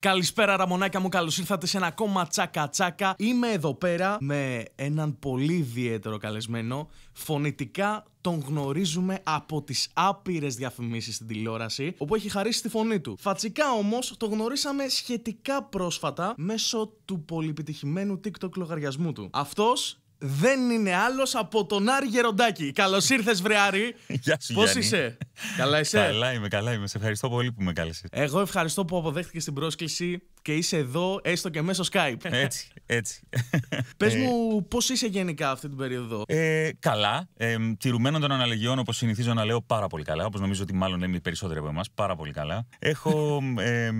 Καλησπέρα Ραμονάκια μου, καλώς ήρθατε σε ένα ακόμα τσάκα τσάκα Είμαι εδώ πέρα με έναν πολύ ιδιαίτερο καλεσμένο Φωνητικά τον γνωρίζουμε από τις άπειρες διαφημίσεις στην τηλεόραση Όπου έχει χαρίσει τη φωνή του Φατσικά όμως το γνωρίσαμε σχετικά πρόσφατα Μέσω του πολυπιτυχημένου TikTok λογαριασμού του Αυτός δεν είναι άλλος από τον Άρη Γεροντάκη. Καλώς ήρθες, Βρεάρη. Γεια σου, Πώς είσαι, Καλά είσαι. Καλά είμαι, καλά είμαι. Σε ευχαριστώ πολύ που με κάλεσε. Εγώ ευχαριστώ που αποδέχτηκες την πρόσκληση και είσαι εδώ, έστω και μέσω Skype. Ε, έτσι, έτσι. Πες ε, μου, πώς είσαι γενικά αυτή την περίοδο. Ε, καλά. Ε, τηρουμένων των αναλογιών, όπως συνηθίζω να λέω, πάρα πολύ καλά. Όπως νομίζω ότι μάλλον λέμε οι περισσότεροι από εμάς, πάρα πολύ καλά. Έχω ε,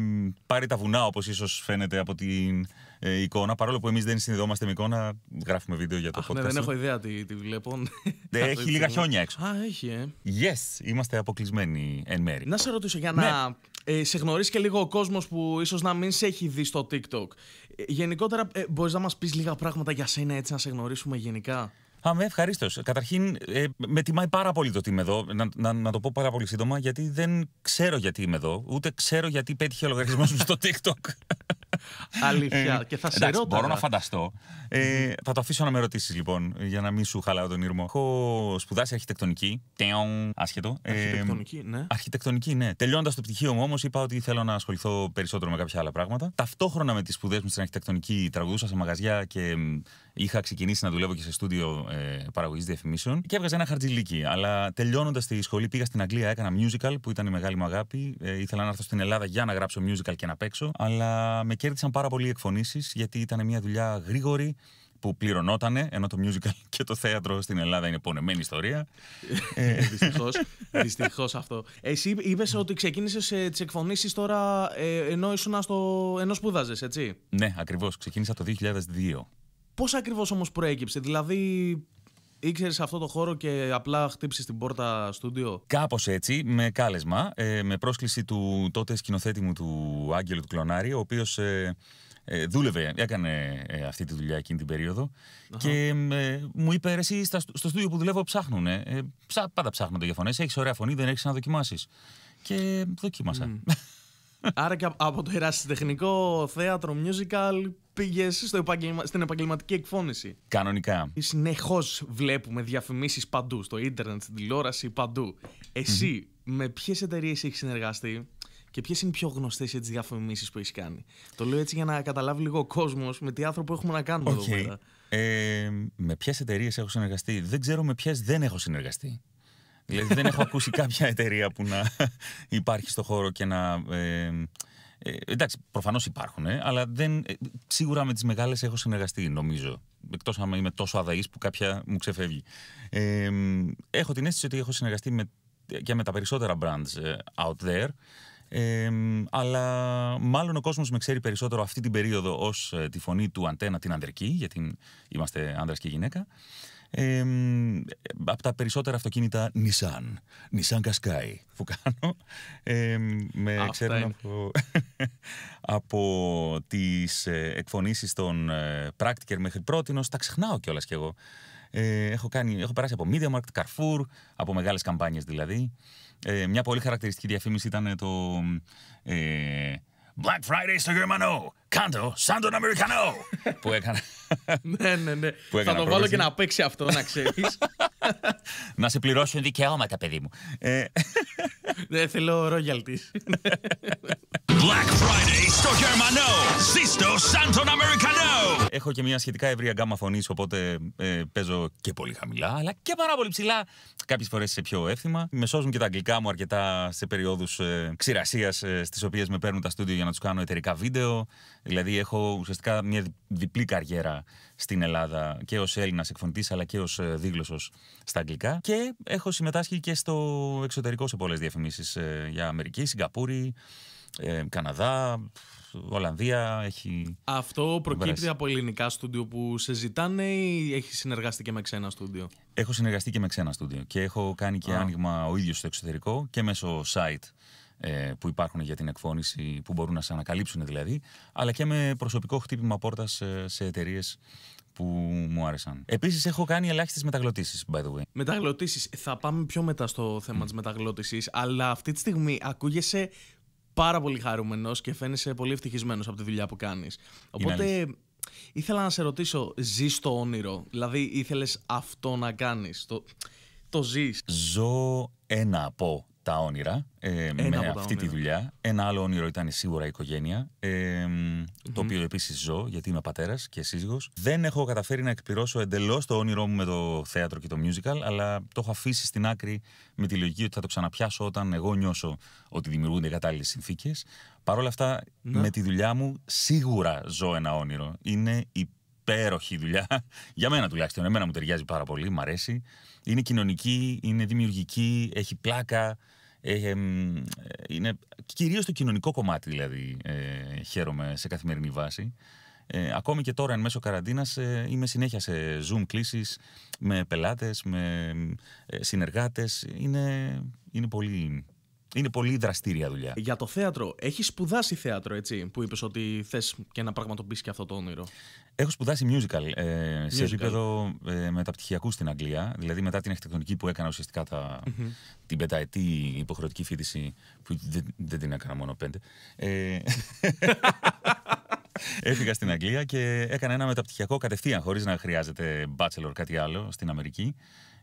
πάρει τα βουνά, όπως ίσως φαίνεται από την ε, εικόνα. Παρόλο που εμείς δεν συνδεόμαστε με εικόνα, γράφουμε βίντεο για το ναι, podcast. Ναι, δεν έχω ιδέα τι, τι βλέπω. έχει λίγα χιόνια έξω. Α, έχει, ε. Yes, είμαστε αποκλεισμένοι εν μέρη. Να σε ρωτήσω για ναι. να ε, σε γνωρίζει και λίγο ο κόσμος που ίσως να μην σε έχει δει στο TikTok. Ε, γενικότερα, ε, μπορείς να μας πεις λίγα πράγματα για σένα έτσι να σε γνωρίσουμε γενικά. Α, με ευχαρίστως. Καταρχήν, ε, με τιμάει πάρα πολύ το ότι είμαι εδώ. Να, να, να, το πω πάρα πολύ σύντομα, γιατί δεν ξέρω γιατί είμαι εδώ. Ούτε ξέρω γιατί πέτυχε ο λογαριασμός μου στο TikTok. Αλήθεια. Ε, και θα σε Εντάξει, Μπορώ να φανταστώ. Ε, θα το αφήσω να με ρωτήσεις λοιπόν, για να μην σου χαλάω τον ήρμο. Έχω σπουδάσει αρχιτεκτονική. Τεόν, άσχετο. Ε, αρχιτεκτονική, ναι. Αρχιτεκτονική, ναι. Τελειώντας το πτυχίο μου όμως, είπα ότι θέλω να ασχοληθώ περισσότερο με κάποια άλλα πράγματα. Ταυτόχρονα με τις σπουδές μου στην αρχιτεκτονική, τραγουδούσα σε μαγαζιά και Είχα ξεκινήσει να δουλεύω και σε στούντιο ε, παραγωγής διαφημίσεων και έβγαζα ένα χαρτζιλίκι, Αλλά τελειώνοντας τη σχολή, πήγα στην Αγγλία, έκανα musical που ήταν η μεγάλη μου αγάπη. Ε, ήθελα να έρθω στην Ελλάδα για να γράψω musical και να παίξω. Αλλά με κέρδισαν πάρα πολλοί εκφωνήσεις γιατί ήταν μια δουλειά γρήγορη που πληρωνότανε, ενώ το musical και το θέατρο στην Ελλάδα είναι πονεμένη ιστορία. Δυστυχώ. Ε, Δυστυχώς αυτό. Εσύ είπες ότι ξεκίνησες ε, τις εκφωνήσεις τώρα ενώ στο. ενώ σπούδαζες, έτσι. Ναι, ακριβώς. Ξεκίνησα το 2002. Πώς ακριβώς όμως προέκυψε, Δηλαδή ήξερες αυτό το χώρο και απλά χτύπησες την πόρτα στούντιο. Κάπως έτσι, με κάλεσμα, ε, με πρόσκληση του τότε σκηνοθέτη μου του Άγγελου του Κλονάρη, ο οποίος. Ε, ε, δούλευε, έκανε αυτή τη δουλειά εκείνη την περιοδο και μου είπε εσύ στο στούντιο που δουλεύω ψάχνουν ψά, πάντα το για φωνές, έχεις ωραία φωνή δεν έχεις να δοκιμάσεις και δοκίμασα Άρα και από το ερασιτεχνικό θέατρο musical πήγε επαγγελμα... στην επαγγελματική εκφώνηση. Κανονικά. Συνεχώς βλέπουμε διαφημίσεις παντού, στο ίντερνετ, στην τηλεόραση, παντού. με ποιες εταιρείες έχεις συνεργαστεί και ποιες είναι πιο γνωστές για τις διαφημίσεις που έχεις κάνει. Το λέω έτσι για να καταλάβει λίγο ο κόσμος με τι άνθρωπο έχουμε να κάνουμε εδώ πέρα. Ε, με ποιες εταιρείες έχω συνεργαστεί, δεν ξέρω με ποιες δεν έχω συνεργαστεί δηλαδή δεν έχω ακούσει κάποια εταιρεία που να υπάρχει στο χώρο και να... Ε, ε, εντάξει, προφανώς υπάρχουν, ε, αλλά δεν, ε, σίγουρα με τις μεγάλες έχω συνεργαστεί, νομίζω. Εκτός αν είμαι τόσο αδαής που κάποια μου ξεφεύγει. έχω την αίσθηση ότι έχω συνεργαστεί με, και με τα περισσότερα brands ε, out there. αλλά μάλλον ο κόσμος με ξέρει περισσότερο αυτή την περίοδο ως ε, τη φωνή του αντένα την ανδρική γιατί είμαστε άνδρας και γυναίκα από τα περισσότερα αυτοκίνητα Nissan, Nissan Qashqai που κάνω με από, από τις ε, εκφωνήσεις των ε, Practiker μέχρι πρότινος, τα ξεχνάω κιόλας κι εγώ. Ε, έχω, κάνει, έχω περάσει από Media Markt, Carrefour, από μεγάλες καμπάνιες δηλαδή. Ε, μια πολύ χαρακτηριστική διαφήμιση ήταν το ε, Black Friday στο Γερμανό, Κάντο σαν τον Αμερικανό! που έκανα. ναι, ναι, ναι. Που έκανα θα το βάλω και να παίξει αυτό, να ξέρεις. να σε πληρώσουν δικαιώματα, παιδί μου. Δεν ναι, θέλω ρόγιαλτη. Black Friday στο Γερμανό! σαν τον Αμερικανό! Έχω και μια σχετικά ευρία γκάμα φωνής, οπότε ε, παίζω και πολύ χαμηλά, αλλά και πάρα πολύ ψηλά. Κάποιες φορές σε πιο εύθυμα. Με σώζουν και τα αγγλικά μου αρκετά σε περιόδους ε, ξηρασίας ε, στις οποίες με παίρνουν τα στούντιο για να τους κάνω εταιρικά βίντεο. Δηλαδή, έχω ουσιαστικά μια διπλή καριέρα στην Ελλάδα και ως Έλληνας εκφωνητής, αλλά και ως ε, δίγλωσο στα αγγλικά. Και έχω συμμετάσχει και στο εξωτερικό σε πολλές διαφημίσεις ε, για Αμερική, Σιγκαπούρη, ε, Καναδά, Ολλανδία έχει. Αυτό προκύπτει από ελληνικά στούντιο που σε ζητάνε ή έχεις συνεργαστεί και με ξένα στούντιο. Έχω συνεργαστεί και με ξένα στούντιο και έχω κάνει και άνοιγμα ο ίδιος στο εξωτερικό και μέσω site ε, που υπάρχουν για την εκφώνηση, που μπορούν να σε ανακαλύψουν δηλαδή, αλλά και με προσωπικό χτύπημα πόρτας ε, σε, σε εταιρείες που μου άρεσαν. Επίσης, έχω κάνει ελάχιστες μεταγλωτήσεις, by the way. Μεταγλωτήσεις. Θα πάμε πιο μετά στο θέμα mm. της μεταγλώτηση, αλλά αυτή τη στιγμή ακούγεσαι πάρα πολύ χαρούμενος και φαίνεσαι πολύ ευτυχισμένος από τη δουλειά που κάνεις. Οπότε. Ήθελα να σε ρωτήσω, ζεις το όνειρο, δηλαδή ήθελες αυτό να κάνεις, το, το ζεις. Ζω ένα από τα όνειρα ε, με αυτή τη δουλειά. Ένα άλλο όνειρο ήταν σίγουρα η οικογένεια, ε, το οποίο επίσης ζω, γιατί είμαι πατέρας και σύζυγος. Δεν έχω καταφέρει να εκπληρώσω εντελώς το όνειρό μου με το θέατρο και το musical, αλλά το έχω αφήσει στην άκρη με τη λογική ότι θα το ξαναπιάσω όταν εγώ νιώσω ότι δημιουργούνται κατάλληλες συνθήκες. Παρ' όλα αυτά, ναι. με τη δουλειά μου σίγουρα ζω ένα όνειρο. Είναι η υπέροχη δουλειά. Για μένα τουλάχιστον. Εμένα μου ταιριάζει πάρα πολύ, μου αρέσει. Είναι κοινωνική, είναι δημιουργική, έχει πλάκα. Ε, είναι κυρίως το κοινωνικό κομμάτι δηλαδή ε, χαίρομαι σε καθημερινή βάση. Ε, ακόμη και τώρα εν μέσω καραντίνας ε, είμαι συνέχεια σε Zoom κλήσεις με πελάτες, με ε, συνεργάτες. Είναι, είναι πολύ είναι πολύ δραστήρια δουλειά. Για το θέατρο. Έχεις σπουδάσει θέατρο, έτσι, που είπες ότι θες και να πραγματοποιήσει και αυτό το όνειρο. Έχω σπουδάσει musical, ε, σε επίπεδο ε, μεταπτυχιακού στην Αγγλία. Δηλαδή, μετά την αρχιτεκτονική που έκανα ουσιαστικά τα, mm-hmm. την πενταετή υποχρεωτική φίτηση, που δεν, την έκανα μόνο πέντε. Ε, Έφυγα στην Αγγλία και έκανα ένα μεταπτυχιακό κατευθείαν, χωρίς να χρειάζεται bachelor κάτι άλλο στην Αμερική.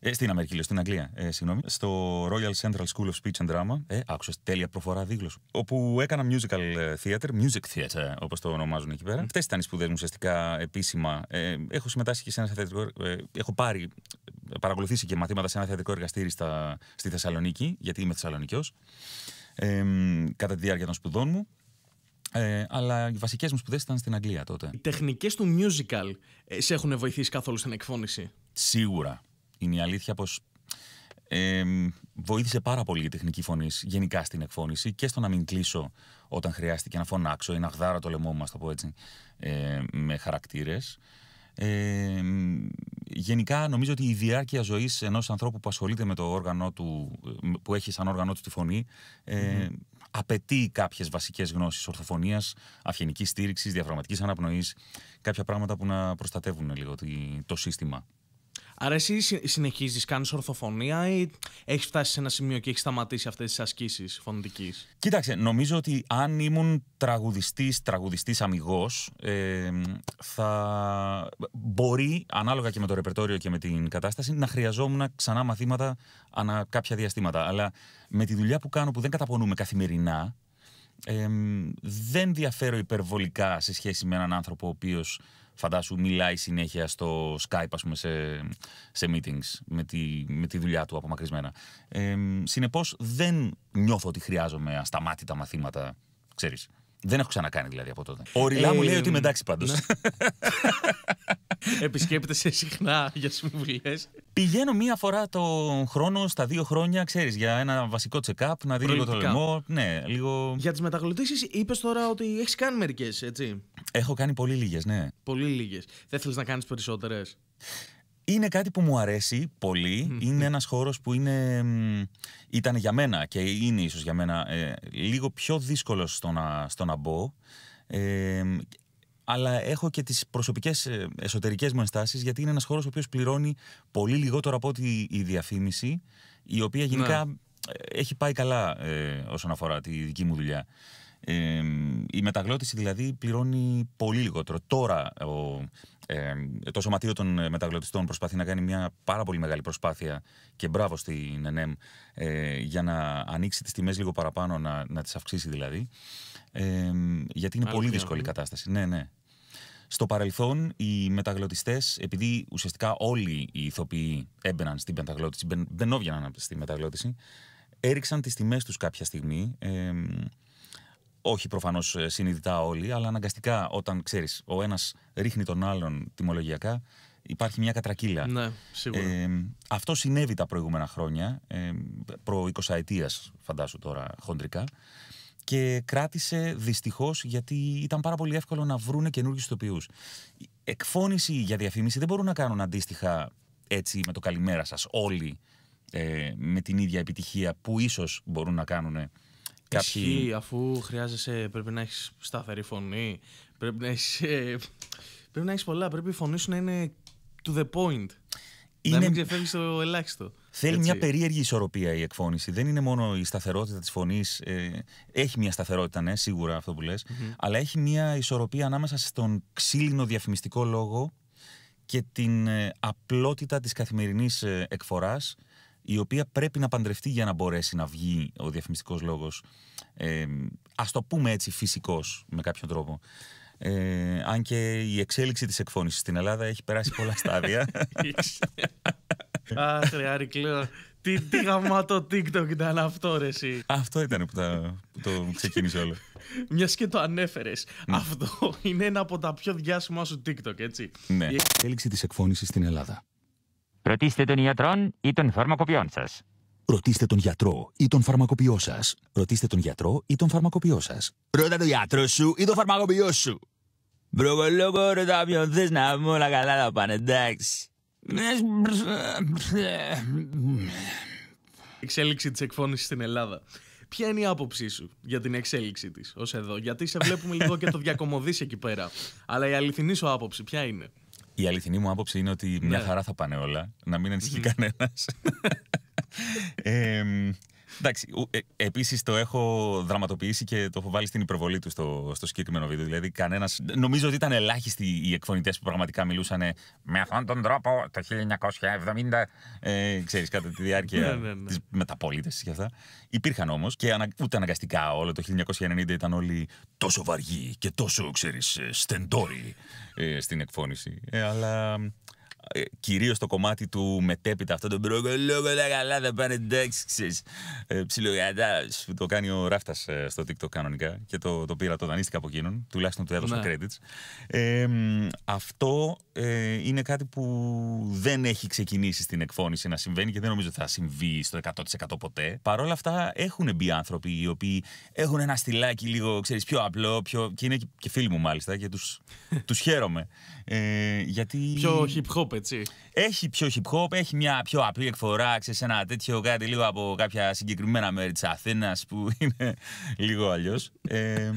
Ε, στην Αμερική, λέω, στην Αγγλία, ε, συγγνώμη. Στο Royal Central School of Speech and Drama. Ε, άκουσες τέλεια προφορά δίγλωσου. Όπου έκανα musical ε, theater, music theater, όπως το ονομάζουν εκεί πέρα. Mm. Αυτές ήταν οι σπουδές μου ουσιαστικά επίσημα. Ε, έχω συμμετάσχει και σε ένα θεατρικό. Ε, έχω πάρει, ε, παρακολουθήσει και μαθήματα σε ένα θεατρικό εργαστήρι στα, στη Θεσσαλονίκη, γιατί είμαι Θεσσαλονικιός. Ε, κατά τη διάρκεια των σπουδών μου. Ε, αλλά οι βασικές μου σπουδές ήταν στην Αγγλία τότε. Οι τεχνικές του musical ε, σε έχουν βοηθήσει καθόλου στην εκφώνηση. Σίγουρα. Είναι η αλήθεια πως ε, βοήθησε πάρα πολύ η τεχνική φωνής γενικά στην εκφώνηση και στο να μην κλείσω όταν χρειάστηκε να φωνάξω ή να γδάρω το λαιμό μου, ας το πω έτσι, ε, με χαρακτήρες. Ε, γενικά νομίζω ότι η διάρκεια ζωής ενός ανθρώπου που ασχολείται με το όργανο του, που έχει σαν όργανο του τη φωνή, ε, mm απαιτεί κάποιες βασικές γνώσεις ορθοφωνίας, αυγενική στήριξη, διαφραματική αναπνοής, κάποια πράγματα που να προστατεύουν λίγο το σύστημα. Άρα εσύ συνεχίζεις, κάνεις ορθοφωνία ή έχεις φτάσει σε ένα σημείο και έχεις σταματήσει αυτές τις ασκήσεις φωνητικής. Κοίταξε, νομίζω ότι αν ήμουν τραγουδιστης τραγουδιστής-τραγουδιστής αμυγός ε, θα μπορεί, ανάλογα και με το ρεπερτόριο και με την κατάσταση, να χρειαζόμουν ξανά μαθήματα ανά κάποια διαστήματα. Αλλά με τη δουλειά που κάνω, που δεν καταπονούμε καθημερινά, ε, δεν διαφέρω υπερβολικά σε σχέση με έναν άνθρωπο ο οποίος φαντάσου μιλάει συνέχεια στο Skype, ας πούμε, σε, meetings με τη, με τη δουλειά του απομακρυσμένα. Ε, συνεπώς δεν νιώθω ότι χρειάζομαι ασταμάτητα μαθήματα, ξέρεις. Δεν έχω ξανακάνει δηλαδή από τότε. Ο Ριλά μου λέει ότι είμαι εντάξει πάντως. Ναι. Επισκέπτεσαι συχνά για συμβουλές. Πηγαίνω μία φορά τον χρόνο στα δύο χρόνια, ξέρεις, για ένα βασικό check-up, να δει λίγο το λαιμό. Ναι, λίγο. Για τις μεταγλωτήσεις, είπες τώρα ότι έχεις κάνει μερικές, έτσι. Έχω κάνει πολύ λίγες, ναι. Πολύ λίγες. Δεν θέλεις να κάνεις περισσότερες. Είναι κάτι που μου αρέσει Είναι ένας χώρος που είναι, ήταν για μένα και είναι ίσως για μένα ε, λίγο πιο δύσκολος στο να, στο μπω. Ε, αλλά έχω και τις προσωπικές ε, εσωτερικές μου ενστάσεις γιατί είναι ένας χώρος ο οποίος πληρώνει πολύ λιγότερο από ό,τι η διαφήμιση η οποία γενικά ναι. έχει πάει καλά όσον αφορά τη δική μου δουλειά η μεταγλώτηση δηλαδή πληρώνει πολύ λιγότερο. Τώρα ο, το Σωματείο των Μεταγλωτιστών προσπαθεί να κάνει μια πάρα πολύ μεγάλη προσπάθεια και μπράβο στην ΕΝΕΜ ε, για να ανοίξει τις τιμές λίγο παραπάνω, να, να τις αυξήσει δηλαδή. γιατί είναι πολύ δύσκολη η κατάσταση. Ναι, ναι. Στο παρελθόν, οι μεταγλωτιστές, επειδή ουσιαστικά όλοι οι ηθοποιοί έμπαιναν στην μεταγλώτηση, δεν όβγαιναν στη μεταγλώτηση, έριξαν τις τιμές τους κάποια στιγμή όχι προφανώς ε, συνειδητά όλοι, αλλά αναγκαστικά όταν ξέρεις, ο ένας ρίχνει τον άλλον τιμολογιακά, υπάρχει μια κατρακύλα. Ναι, σίγουρα. Ε, αυτό συνέβη τα προηγούμενα χρόνια, ε, προ 20 ετία, φαντάσου τώρα χοντρικά. Και κράτησε δυστυχώς γιατί ήταν πάρα πολύ εύκολο να βρούνε καινούργιους ηθοποιούς. Εκφώνηση για διαφήμιση δεν μπορούν να κάνουν αντίστοιχα έτσι με το καλημέρα σας όλοι ε, με την ίδια επιτυχία που ίσως μπορούν να κάνουν Κάποιοι... Ισχύει, αφού χρειάζεσαι, πρέπει να έχεις σταθερή φωνή. Πρέπει να έχεις. Ε, πρέπει να έχεις πολλά. Πρέπει η φωνή σου να είναι to the point. Είναι... Να μην ξεφεύγεις το ελάχιστο. Θέλει μια περίεργη ισορροπία η εκφώνηση. Δεν είναι μόνο η σταθερότητα της φωνής. Ε, έχει μια σταθερότητα, ναι, σίγουρα αυτό που λες. Αλλά έχει μια ισορροπία ανάμεσα στον ξύλινο διαφημιστικό λόγο και την ε, απλότητα της καθημερινής ε, εκφοράς η οποία πρέπει να παντρευτεί για να μπορέσει να βγει ο διαφημιστικός λόγος, ε, ας το πούμε έτσι, φυσικός με κάποιον τρόπο. Ε, αν και η εξέλιξη της εκφώνησης στην Ελλάδα έχει περάσει πολλά στάδια. Αχ, ρε τι, τι το TikTok ήταν αυτό, ρε εσύ. Αυτό ήταν που, τα, το ξεκίνησε όλο. Μιας και το ανέφερες. Ναι. Αυτό είναι ένα από τα πιο διάσημα σου TikTok, έτσι. Ναι. Η εξέλιξη της εκφώνησης στην Ελλάδα. Ρωτήστε τον γιατρό ή τον φαρμακοποιό σας. Ρωτήστε τον γιατρό ή τον φαρμακοποιό σας. Ρωτήστε τον γιατρό ή τον φαρμακοποιό σας. Ρώτα τον γιατρό σου ή τον φαρμακοποιό σου. Μπροκολόκο, ρωτά ποιον θες να μου όλα καλά τα πάνε, εντάξει. Ε, ε. Εξέλιξη της εκφώνησης στην Ελλάδα. Ποια είναι η άποψή σου για την εξέλιξη της ως εδώ, Γιατί σε βλέπουμε λίγο και το διακομωδείς εκεί πέρα. Αλλά η αληθινής σου άποψη, ποια είναι. Η αληθινή μου άποψη είναι ότι μια ναι. χαρά θα πάνε όλα, να μην ανησυχεί κανένα. Εντάξει, ε, επίσης το έχω δραματοποιήσει και το έχω βάλει στην υπερβολή του στο, στο συγκεκριμένο βίντεο. Δηλαδή, κανένας. Νομίζω ότι ήταν ελάχιστοι οι εκφωνητές που πραγματικά μιλούσαν ε, με αυτόν τον τρόπο το 1970. Ε, ξέρεις, κατά τη διάρκεια ναι, ναι, ναι. της μεταπολίτευσης και αυτά. Υπήρχαν όμως και ούτε αναγκαστικά όλο το 1990 ήταν όλοι τόσο βαργοί και τόσο, ξέρεις, ε, στεντόροι στην εκφώνηση. Ε, αλλά ε, κυρίως το κομμάτι του μετέπειτα, αυτό το μπροκολόγο, τα καλά, θα πάνε εντάξει, που ε, το κάνει ο Ράφτας ε, στο TikTok κανονικά και το, το πήρα, το δανείστηκα από εκείνον, τουλάχιστον του έδωσα ναι. credits. Ε, αυτό ε, είναι κάτι που δεν έχει ξεκινήσει στην εκφώνηση να συμβαίνει και δεν νομίζω ότι θα συμβεί στο 100% ποτέ. Παρ' όλα αυτά έχουν μπει άνθρωποι οι οποίοι έχουν ένα στυλάκι λίγο, ξέρεις, πιο απλό, πιο... και είναι και φίλοι μου μάλιστα και τους τους χαίρομαι. Ε, γιατί... Πιο hip hop, έχει πιο hip hop, έχει μια πιο απλή εκφορά, ξέρεις ένα τέτοιο κάτι λίγο από κάποια συγκεκριμένα μέρη της Αθήνας που είναι λίγο αλλιώς. Ε,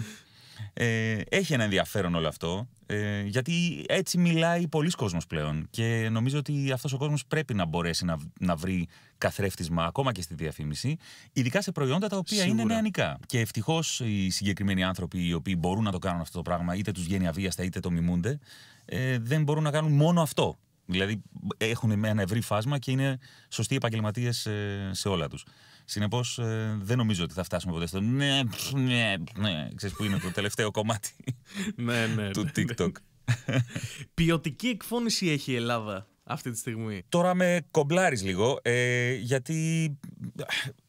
ε, έχει ένα ενδιαφέρον όλο αυτό. Ε, γιατί έτσι μιλάει πολλοί κόσμος πλέον και νομίζω ότι αυτός ο κόσμος πρέπει να μπορέσει να, να βρει καθρέφτισμα ακόμα και στη διαφήμιση, ειδικά σε προϊόντα τα οποία είναι νεανικά. Και ευτυχώς οι συγκεκριμένοι άνθρωποι οι οποίοι μπορούν να το κάνουν αυτό το πράγμα, είτε τους βγαίνει αβίαστα είτε το μιμούνται, ε, δεν μπορούν να κάνουν μόνο αυτό. Δηλαδή έχουν ένα ευρύ φάσμα και είναι σωστοί επαγγελματίες ε, σε όλα τους. Συνεπώς ε, δεν νομίζω ότι θα φτάσουμε ποτέ στο ναι, ναι, ναι. Ξέρεις που είναι το τελευταίο κομμάτι ναι, ναι, του ναι, TikTok. Ποιοτική εκφώνηση έχει η Ελλάδα αυτή τη στιγμή. Τώρα με κομπλάρεις λίγο, ε, γιατί ε,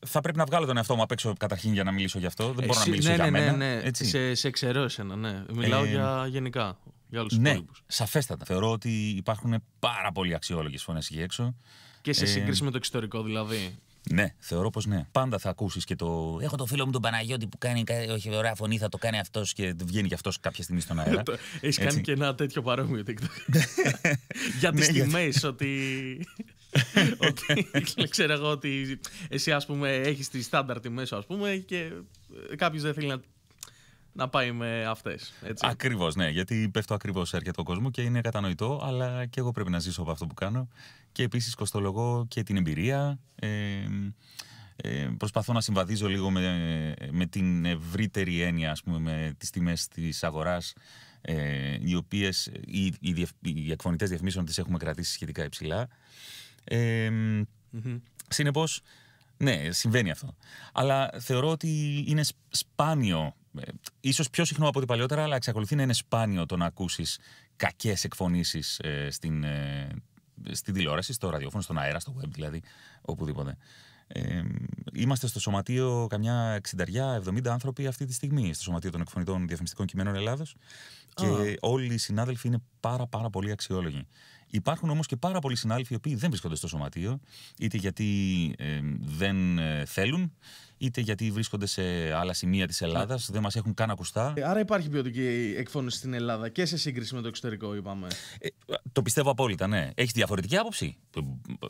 θα πρέπει να βγάλω τον εαυτό μου απ' έξω καταρχήν για να μιλήσω γι' αυτό. Δεν μπορώ να μιλήσω για μένα. Έτσι. Σε, σε ξέρω ναι. Μιλάω για γενικά για όλους τους ναι, Σαφέστατα. Θεωρώ ότι υπάρχουν πάρα πολύ αξιόλογες φωνές εκεί έξω. Και σε ε... σύγκριση με το εξωτερικό δηλαδή. Ναι, θεωρώ πως ναι. Πάντα θα ακούσεις και το. Έχω το φίλο μου τον Παναγιώτη που κάνει. Όχι, ωραία φωνή, θα το κάνει αυτός και βγαίνει και αυτός κάποια στιγμή στον αέρα. Έχει κάνει και ένα τέτοιο παρόμοιο TikTok. Για τις ναι, τιμέ, ότι. ότι ξέρω εγώ ότι εσύ ας πούμε έχεις τη στάνταρτη μέσα, πούμε και ε, κάποιος δεν θέλει να να πάει με αυτές. Ακριβώς, ναι. Γιατί πέφτω ακριβώς σε αρκετό κόσμο και είναι κατανοητό, αλλά και εγώ πρέπει να ζήσω από αυτό που κάνω. Και επίσης κοστολογώ και την εμπειρία. Ε, ε, προσπαθώ να συμβαδίζω λίγο με, με την ευρύτερη έννοια, ας πούμε, με τις τιμές της αγοράς, ε, οι οποίες οι, οι, οι εκφωνητές διαφημίσεων τις έχουμε κρατήσει σχετικά υψηλά. Ε, Συνεπώς, ναι, συμβαίνει αυτό. Αλλά θεωρώ ότι είναι σπάνιο ε, ίσως πιο συχνό από την παλιότερα, αλλά εξακολουθεί να είναι σπάνιο το να ακούσεις κακές εκφωνήσεις ε, στην, ε, στην τηλεόραση, στο ραδιόφωνο, στον αέρα, στο web δηλαδή, οπουδήποτε. Ε, είμαστε στο σωματείο καμιά 60-70 άνθρωποι αυτή τη στιγμή, στο σωματείο των εκφωνητών διαφημιστικών κειμένων Ελλάδος Και όλοι οι συνάδελφοι είναι πάρα, πάρα πολύ αξιόλογοι. Υπάρχουν όμως και πάρα πολλοί συνάδελφοι οι οποίοι δεν βρίσκονται στο σωματείο, είτε γιατί δεν ε, θέλουν, είτε γιατί βρίσκονται σε άλλα σημεία της Ελλάδας, ναι. δεν μας έχουν καν ακουστά. Ε, άρα υπάρχει ποιοτική εκφώνηση στην Ελλάδα και σε σύγκριση με το εξωτερικό, είπαμε. Ε, το πιστεύω απόλυτα, ναι. Έχεις διαφορετική άποψη.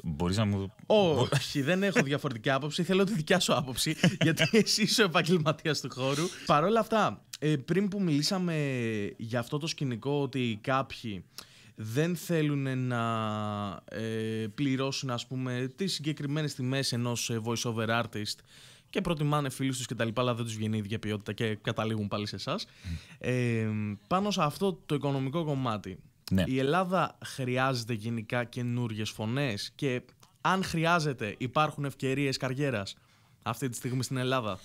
Μπορείς να μου. Όχι, δεν έχω διαφορετική άποψη. Θέλω τη δικιά σου άποψη, γιατί εσύ είσαι ο επαγγελματίας του χώρου. Παρ' όλα αυτά, πριν που μιλήσαμε για αυτό το σκηνικό ότι κάποιοι δεν θέλουν να ε, πληρώσουν ας πούμε τις συγκεκριμένες τιμές ενός ε, voice over artist και προτιμάνε φίλους τους και τα λοιπά αλλά δεν τους βγαίνει η ίδια ποιότητα και καταλήγουν πάλι σε εσάς. Ε, πάνω σε αυτό το οικονομικό κομμάτι ναι. η Ελλάδα χρειάζεται γενικά καινούριε φωνές και αν χρειάζεται υπάρχουν ευκαιρίες καριέρας αυτή τη στιγμή στην Ελλάδα.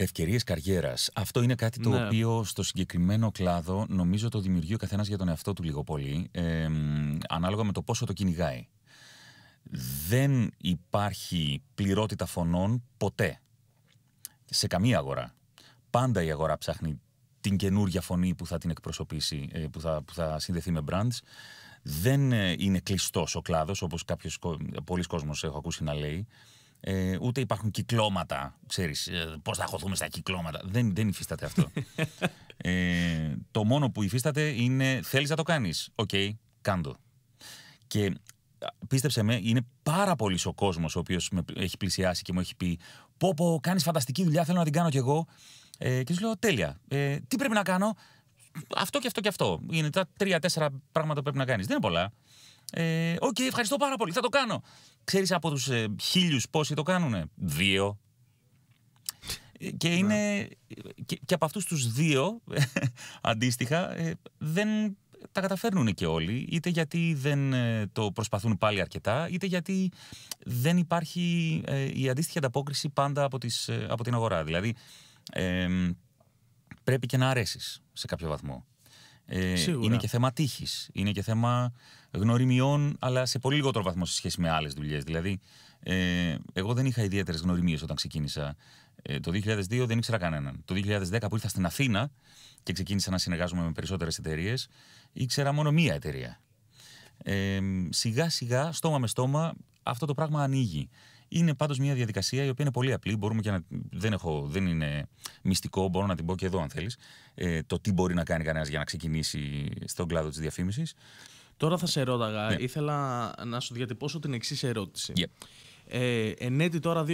Ευκαιρίες καριέρας. Αυτό είναι κάτι το ναι. οποίο στο συγκεκριμένο κλάδο νομίζω το δημιουργεί ο καθένας για τον εαυτό του λίγο πολύ, ε, ανάλογα με το πόσο το κυνηγάει. Δεν υπάρχει πληρότητα φωνών ποτέ. Σε καμία αγορά. Πάντα η αγορά ψάχνει την καινούργια φωνή που θα την εκπροσωπήσει, ε, που θα, που θα συνδεθεί με brands. Δεν ε, είναι κλειστός ο κλάδος, όπως κάποιος ε, πολλοί κόσμος έχω ακούσει να λέει ε, ούτε υπάρχουν κυκλώματα. Ξέρεις, ε, πώς θα χωθούμε στα κυκλώματα. Δεν, δεν υφίσταται αυτό. ε, το μόνο που υφίσταται είναι θέλεις να το κάνεις. Οκ, okay, κάντο. Και πίστεψε με, είναι πάρα πολύς ο κόσμος ο οποίος με έχει πλησιάσει και μου έχει πει «Πω πω, κάνεις φανταστική δουλειά, θέλω να την κάνω κι εγώ». Ε, και σου λέω «Τέλεια, ε, τι πρέπει να κάνω» αυτό και αυτό και αυτό. Είναι τα τρία-τέσσερα πράγματα που πρέπει να κάνεις. Δεν είναι πολλά. Ε, Οκ, ευχαριστώ πάρα πολύ, θα το κάνω. Ξέρεις από τους ε, χίλιους πόσοι το κάνουνε, δύο. Και ναι. είναι, και, από αυτούς τους δύο, αντίστοιχα, ε, δεν τα καταφέρνουν και όλοι, είτε γιατί δεν ε, το προσπαθούν πάλι αρκετά, είτε γιατί δεν υπάρχει ε, η αντίστοιχη ανταπόκριση πάντα από, από την αγορά. Δηλαδή, πρέπει και να αρέσεις σε κάποιο βαθμό. είναι και θέμα τύχης, είναι και θέμα γνωριμιών, αλλά σε πολύ λιγότερο βαθμό σε σχέση με άλλες δουλειές. Δηλαδή, ε, εγώ δεν είχα ιδιαίτερες γνωριμίες όταν ξεκίνησα. Ε, το 2002 δεν ήξερα κανέναν. Το 2010 που ήρθα στην Αθήνα και ξεκίνησα να συνεργάζομαι με περισσότερες εταιρείες, ήξερα μόνο μία εταιρεία. Ε, σιγά σιγά, στόμα με στόμα, αυτό το πράγμα ανοίγει. Είναι πάντως μια διαδικασία η οποία είναι πολύ απλή. Μπορούμε και να. Δεν, έχω, δεν είναι μυστικό, μπορώ να την πω και εδώ αν θέλεις. Ε, το τι μπορεί να κάνει κανένας για να ξεκινήσει στον κλάδο της διαφήμισης. Τώρα θα σε ρώταγα, ναι. ήθελα να σου διατυπώσω την εξής ερώτηση. Yeah. Ναι. Ε, εν έτη τώρα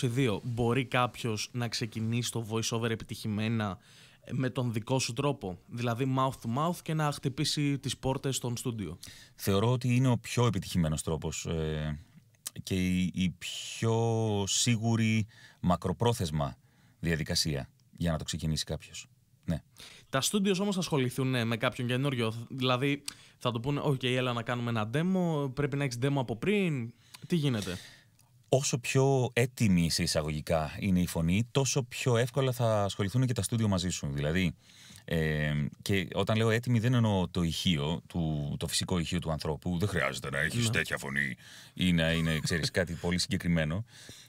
2022, μπορεί κάποιος να ξεκινήσει το voiceover επιτυχημένα ε, με τον δικό σου τρόπο, δηλαδή mouth to mouth και να χτυπήσει τις πόρτες στον στούντιο. Θεωρώ ότι είναι ο πιο επιτυχημένος τρόπος ε, και η, η πιο σίγουρη μακροπρόθεσμα διαδικασία για να το ξεκινήσει κάποιος. Ναι. Τα στούντιο όμω θα ασχοληθούν ε, με κάποιον καινούριο. Δηλαδή θα το πούνε, OK, έλα να κάνουμε ένα demo, πρέπει να έχεις demo από πριν. Τι γίνεται. Όσο πιο έτοιμη σε εισαγωγικά είναι η φωνή, τόσο πιο εύκολα θα ασχοληθούν και τα στούντιο μαζί σου. Δηλαδή, ε, και όταν λέω έτοιμη, δεν εννοώ το ηχείο, του, το φυσικό ηχείο του ανθρώπου. Δεν χρειάζεται να έχεις ναι. τέτοια φωνή ή να είναι, ξέρεις, κάτι πολύ συγκεκριμένο.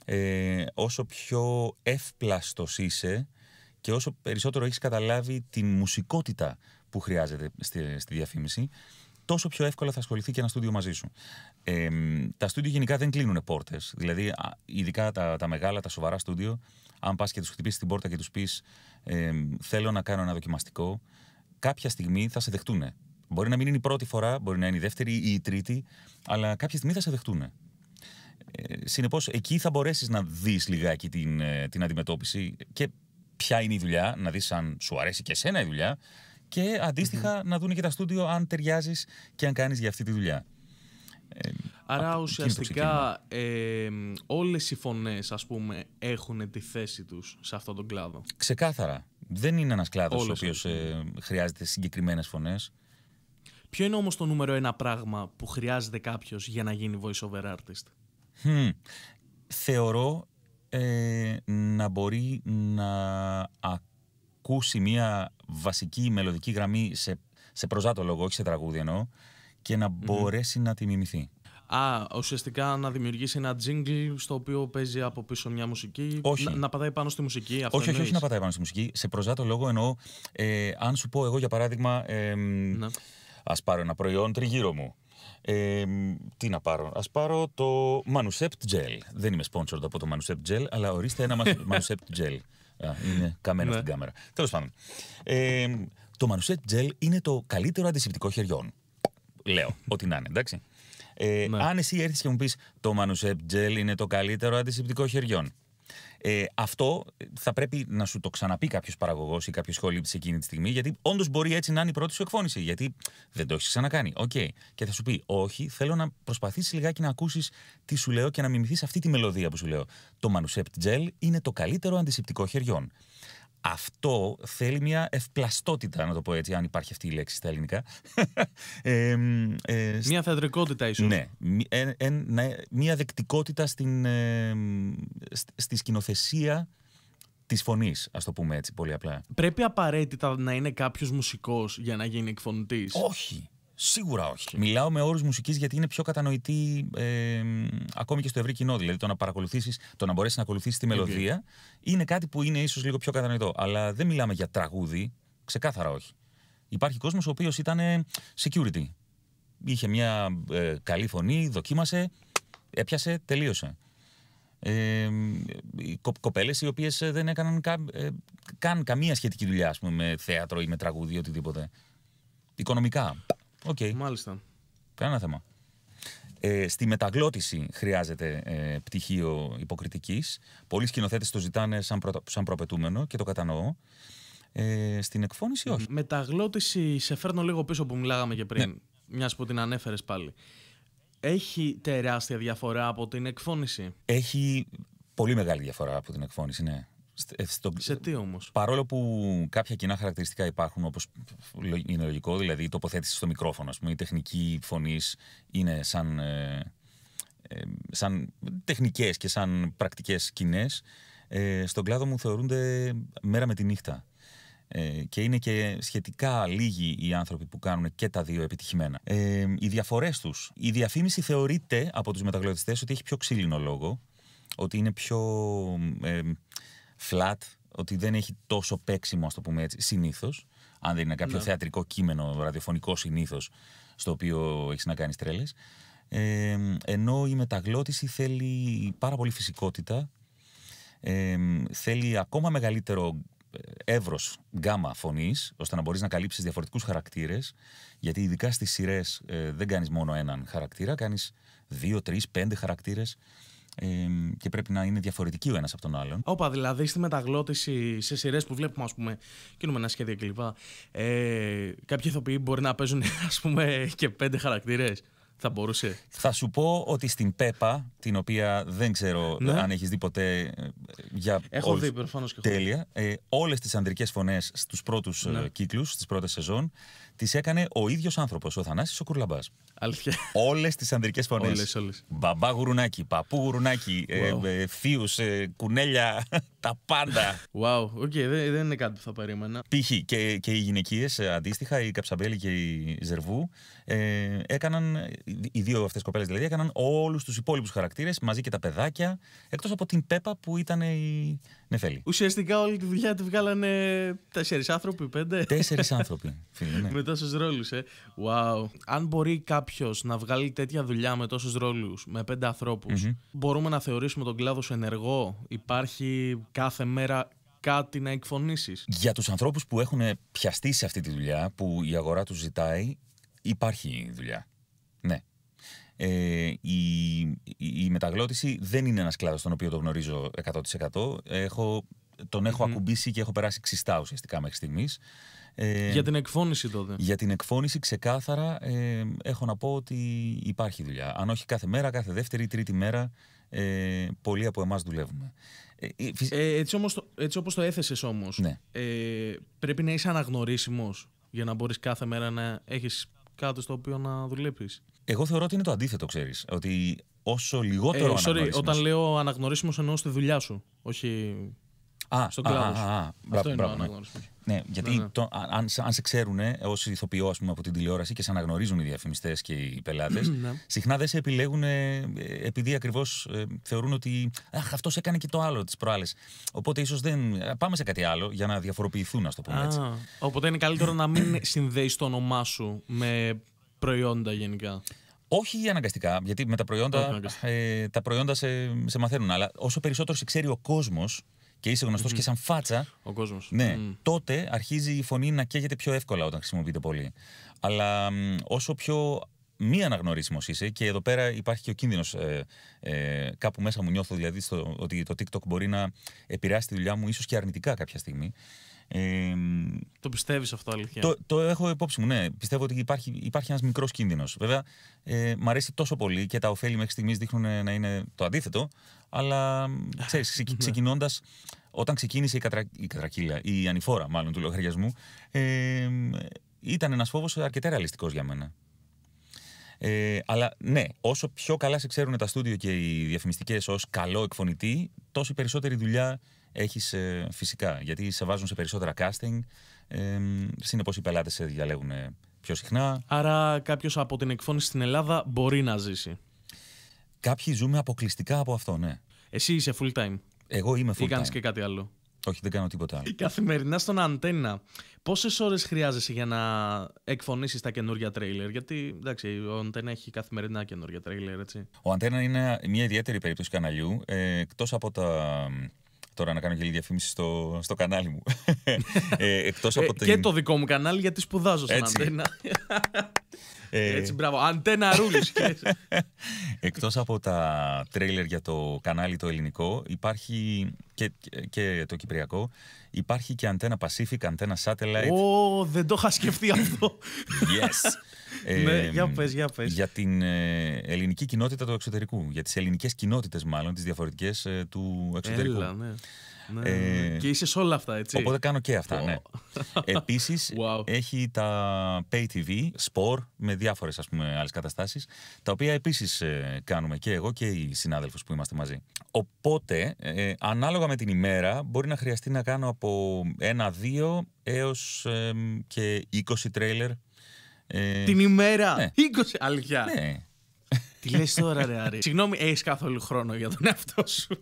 Ε, όσο πιο εύπλαστος είσαι, και όσο περισσότερο έχεις καταλάβει τη μουσικότητα που χρειάζεται στη, στη διαφήμιση, τόσο πιο εύκολα θα ασχοληθεί και ένα στούντιο μαζί σου. Ε, τα στούντιο γενικά δεν κλείνουν πόρτες. Δηλαδή, ειδικά τα, τα μεγάλα, τα σοβαρά στούντιο, αν πας και τους χτυπήσεις την πόρτα και τους πεις ε, Θέλω να κάνω ένα δοκιμαστικό, κάποια στιγμή θα σε δεχτούν. Μπορεί να μην είναι η πρώτη φορά, μπορεί να είναι η δεύτερη ή η τρίτη, αλλά κάποια στιγμή θα σε δεχτούν. Ε, Συνεπώς, εκεί θα μπορέσεις να δεις λιγάκι την, ε, την αντιμετώπιση και ποια είναι η δουλειά, να δεις αν σου αρέσει και εσένα η δουλειά. Και αντιστοιχα να δουν και τα στούντιο αν ταιριάζεις και αν κάνεις για αυτή τη δουλειά. Ε, Άρα ουσιαστικά ε, όλες οι φωνές ας πούμε έχουν τη θέση τους σε αυτόν τον κλάδο. Ξεκάθαρα. Δεν είναι ένας κλάδος όλες ο οποίος ε, χρειάζεται συγκεκριμένες φωνές. Ποιο είναι όμως το νούμερο ένα πράγμα που χρειάζεται κάποιος για να γίνει voiceover artist. Θεωρώ ε, να μπορεί να ακούσει μια βασική μελωδική γραμμή σε, σε προζάτο λόγο, όχι σε τραγούδι εννοώ, και να μπορέσει να τη μιμηθεί. Α, ουσιαστικά να δημιουργήσει ένα τζίγκλι στο οποίο παίζει από πίσω μια μουσική. Όχι. Να, πατάει πάνω στη μουσική. όχι, όχι, όχι, να πατάει πάνω στη μουσική. Σε προζάτο λόγο εννοώ, ε, αν σου πω εγώ για παράδειγμα. Ε, Α ναι. πάρω ένα προϊόν τριγύρω μου τι να πάρω. Ας πάρω το Manusept Gel. Δεν είμαι sponsored από το Manusept Gel, αλλά ορίστε ένα Manusept Gel. είναι καμένο ναι. στην κάμερα. Τέλος πάντων. Ε, το Manusept Gel είναι το καλύτερο αντισηπτικό χεριών. Λέω, ό,τι να είναι, εντάξει. Ε, ναι. αν εσύ έρθεις και μου πεις το Manusept Gel είναι το καλύτερο αντισηπτικό χεριών, ε, αυτό θα πρέπει να σου το ξαναπεί κάποιος παραγωγός ή κάποιος σχολήτη εκείνη τη στιγμή, γιατί όντως μπορεί έτσι να είναι η καποιο σε εκεινη τη στιγμη γιατι οντω μπορει ετσι να ειναι η πρωτη σου εκφώνηση. Γιατί δεν το έχεις ξανακάνει. Οκ. Okay. Και θα σου πει, Όχι, θέλω να προσπαθήσεις λιγάκι να ακούσεις τι σου λέω και να μιμηθείς αυτή τη μελωδία που σου λέω. Το Manusept Gel είναι το καλύτερο αντισηπτικό χεριών. Αυτό θέλει μια ευπλαστότητα, να το πω έτσι, αν υπάρχει αυτή η λέξη στα ελληνικά. ε, ε, μια θεατρικότητα ίσως. Ναι, μια δεκτικότητα στην, στη σκηνοθεσία της φωνής, ας το πούμε έτσι πολύ απλά. Πρέπει απαραίτητα να είναι κάποιος μουσικός για να γίνει εκφωνητής. Όχι. Σίγουρα όχι. Μιλάω με όρους μουσικής γιατί είναι πιο κατανοητή ακόμη και στο ευρύ κοινό. Δηλαδή το να παρακολουθήσεις, το να μπορέσεις να ακολουθήσεις τη μελωδία είναι κάτι που είναι ίσως λίγο πιο κατανοητό. Αλλά δεν μιλάμε για τραγούδι. Ξεκάθαρα όχι. Υπάρχει κόσμος ο οποίος ήταν security. Είχε μια ε, καλή φωνή, δοκίμασε, έπιασε, τελείωσε. Ε, κοπέλες οι οποίες δεν έκαναν κα, ε, καν καμία σχετική δουλειά πούμε, με θέατρο ή με τραγούδι οτιδήποτε. Οικονομικά. Okay. Μάλιστα. Κανένα θέμα. Ε, στη μεταγλώτηση χρειάζεται ε, πτυχίο υποκριτικής. Πολλοί σκηνοθέτες το ζητάνε σαν, προ, σαν προπετούμενο και το κατανοώ. Ε, στην εκφώνηση, όχι. Μεταγλώτηση, σε φέρνω λίγο πίσω που μιλάγαμε και πριν, ναι. μιας που την ανέφερες πάλι. Έχει τεράστια διαφορά από την εκφώνηση. Έχει πολύ μεγάλη διαφορά από την εκφώνηση, ναι. Ε, Σε τι όμως. Παρόλο που κάποια κοινά χαρακτηριστικά υπάρχουν, όπως είναι λογικό, δηλαδή η τοποθέτηση στο μικρόφωνο, πούμε, η τεχνική φωνή είναι σαν, ε, ε, σαν τεχνικές και σαν πρακτικές κοινέ, ε, στον κλάδο μου θεωρούνται μέρα με τη νύχτα. Ε, και είναι και σχετικά λίγοι οι άνθρωποι που κάνουν και τα δύο επιτυχημένα. Ε, οι διαφορές τους. Η διαφήμιση θεωρείται από τους μεταγλωτιστές ότι έχει πιο ξύλινο λόγο, ότι είναι πιο flat, ότι δεν έχει τόσο παίξιμο, ας το πούμε έτσι, συνήθως. Αν δεν είναι κάποιο ναι. θεατρικό κείμενο, ραδιοφωνικό συνήθως, στο οποίο έχεις να κάνεις τρέλες. Ε, ενώ η μεταγλώτηση θέλει πάρα πολύ φυσικότητα, ε, θέλει ακόμα μεγαλύτερο ε, εύρος γκάμα φωνής, ώστε να μπορείς να καλύψεις διαφορετικούς χαρακτήρες. Γιατί ειδικά στις σειρές ε, δεν κάνεις μόνο έναν χαρακτήρα, κάνεις δύο, τρεις, πέντε χαρακτήρες και πρέπει να είναι διαφορετικοί ο ένας από τον άλλον. Όπα, δηλαδή στη μεταγλώτηση σε σειρές που βλέπουμε, ας πούμε, κινούμενα σχέδια κλπ. Ε, κάποιοι ηθοποιοί μπορεί να παίζουν, ας πούμε, και πέντε χαρακτήρες. Θα μπορούσε. Θα σου πω ότι στην Πέπα, την οποία δεν ξέρω ναι. αν έχεις δει ποτέ ε, για Έχω δει, προφανώς και Τέλεια. Ε, Όλες τις ανδρικές φωνές στους πρώτους ε, ναι. κύκλους, στις πρώτες σεζόν, τις έκανε ο ίδιος άνθρωπος, ο Θανάσης ο Κουρλαμπάς. Αλήθεια. Όλες τις ανδρικές φωνές. Όλες, όλες. Μπαμπά γουρουνάκι, παππού γουρουνάκι, ε, wow. θείου, κουνέλια, τα πάντα. Wow, okay, δεν, είναι κάτι που θα περίμενα. Π.χ. Και, και οι γυναικείες αντίστοιχα, η Καψαμπέλη και η Ζερβού, έκαναν οι δύο αυτές κοπέλες δηλαδή έκαναν όλους τους υπόλοιπους χαρακτήρες μαζί και τα παιδάκια. Εκτός από την Πέπα που ήταν η Νεφέλη. Ουσιαστικά όλη τη δουλειά τη βγάλανε τέσσερις άνθρωποι, πέντε. Τέσσερις άνθρωποι, Ναι. με τόσους ρόλους, ε. Wow. Αν μπορεί κάποιος να βγάλει τέτοια δουλειά με τόσους ρόλους, με πέντε μπορούμε να θεωρήσουμε τον κλάδο σου ενεργό. Υπάρχει κάθε μέρα κάτι να εκφωνήσεις. Για τους ανθρώπους που έχουν πιαστεί σε αυτή τη δουλειά, που η αγορά τους ζητάει, υπάρχει δουλειά. Ε, η, η μεταγλώτηση δεν είναι ένας κλάδος τον οποίο το γνωρίζω 100%. Έχω, τον εχω mm ακουμπήσει και έχω περάσει ξιστά ουσιαστικά μέχρι στιγμής. Ε, για την εκφώνηση τότε. Για την εκφώνηση ξεκάθαρα ε, έχω να πω ότι υπάρχει δουλειά. Αν όχι κάθε μέρα, κάθε δεύτερη ή τρίτη μέρα, ε, πολλοί από εμάς δουλεύουμε. Ε, ε, έτσι, όμως, έτσι όπως το έθεσες όμως, ναι. πρέπει να είσαι αναγνωρίσιμος για να μπορείς κάθε μέρα να έχεις κάτι στο οποίο να δουλέψεις. Εγώ θεωρώ ότι είναι το αντίθετο, ξέρεις. Ότι όσο λιγότερο. Ε, sorry, όταν λέω αναγνωρίσιμος εννοώ στη δουλειά σου. Όχι. Α, στον κλάδο. Α, α, Αυτό είναι Ναι, γιατί ναι, ναι. Το, αν, αν σε ξέρουν ω ηθοποιό από την τηλεόραση και σε αναγνωρίζουν οι διαφημιστές και οι πελάτες, ναι. συχνά δεν σε επιλέγουν ε, επειδή ακριβώς ε, θεωρούν ότι αυτός έκανε και το άλλο τις προάλλες. Οπότε ίσως δεν. Ε, πάμε σε κάτι άλλο για να διαφοροποιηθούν, ας το πούμε έτσι. Οπότε είναι καλύτερο να μην συνδέεις το όνομά σου με προϊόντα γενικά. Όχι αναγκαστικά, γιατί με τα προϊόντα, ε, τα προϊόντα σε, σε μαθαίνουν. Αλλά όσο περισσότερο σε ξέρει ο κόσμος και είσαι και σαν φάτσα. Ο κόσμος. Ναι, τότε αρχίζει η φωνή να καίγεται πιο εύκολα όταν χρησιμοποιείται πολύ. Αλλά όσο πιο μη αναγνωρίσιμος είσαι, και εδώ πέρα υπάρχει και ο κίνδυνος. Ε, ε, κάπου μέσα μου νιώθω δηλαδή ότι το TikTok μπορεί να επηρεάσει τη δουλειά μου, ίσως και αρνητικά κάποια στιγμή. Ε, το πιστεύεις αυτό, αλήθεια. Το, το έχω υπόψη μου, ναι. Πιστεύω ότι υπάρχει, υπάρχει ένας μικρός κίνδυνος. Βέβαια, ε, μ' αρέσει τόσο πολύ και τα ωφέλη μέχρι στιγμής δείχνουν να είναι το αντίθετο. Αλλά ξέρεις, ναι. ξεκινώντας, όταν ξεκίνησε η, κατρα, η κατρακύλα, η ανηφόρα μάλλον του λογαριασμού, ε, ήταν ένας φόβος αρκετά ρεαλιστικός για μένα. Ε, αλλά ναι, όσο πιο καλά σε ξέρουν τα στούντιο και οι διαφημιστικές ως καλό εκφωνητή, τόση περισσότερη δουλειά έχεις ε, φυσικά. Γιατί σε βάζουν σε περισσότερα casting. Ε, Συνεπώς οι πελάτες σε διαλέγουν πιο συχνά. Άρα κάποιος από την εκφώνηση στην Ελλάδα μπορεί να ζήσει. Κάποιοι ζούμε αποκλειστικά από αυτό, ναι. Εσύ είσαι full time. Εγώ είμαι full time. Ή κάνεις και κάτι άλλο. Όχι, δεν κάνω τίποτα άλλο. Καθημερινά στον αντένα. Πόσες ώρες χρειάζεσαι για να εκφωνήσεις τα καινούργια τρέιλερ, Γιατί εντάξει, ο αντένα έχει καθημερινά καινούργια τρέιλερ, έτσι. Ο αντένα είναι μια ιδιαίτερη περίπτωση καναλιού. Ε, Εκτός από τα τώρα να κάνω και λίγη διαφήμιση στο, στο κανάλι μου. Ε, εκτός ε, από την... Και το δικό μου κανάλι γιατί σπουδάζω σαν Έτσι. Αντένα. Ε, Έτσι, μπράβο. Αντένα ρούλης. Εκτός από τα τρέιλερ για το κανάλι το ελληνικό, υπάρχει και, και το κυπριακό, υπάρχει και αντένα Pacific, αντένα Satellite. Ω, oh, δεν το είχα σκεφτεί αυτό. yes ε, για πες, για Για την ε, ελληνική κοινότητα του εξωτερικού. Για τις ελληνικές κοινότητες μάλλον, τις διαφορετικές ε, του εξωτερικού. Έλα, ναι. Ναι, ε, ναι. ναι, και είσαι σε όλα αυτά, έτσι. Οπότε κάνω και αυτά, ναι. Επίσης, wow. έχει τα Pay TV, Sport, με διάφορες ας πούμε άλλες καταστάσεις τα οποία επίσης κάνουμε και εγώ και οι συνάδελφοι που είμαστε μαζί. Οπότε, ανάλογα με την ημέρα, μπορεί να χρειαστεί να κάνω από ένα-δύο έως και 20 τρέιλερ ε... Την ημέρα. Ναι. 20 Αλλιά. Ναι. Τι λες τώρα, ρε Άρη. Συγγνώμη, έχεις καθόλου χρόνο για τον εαυτό σου.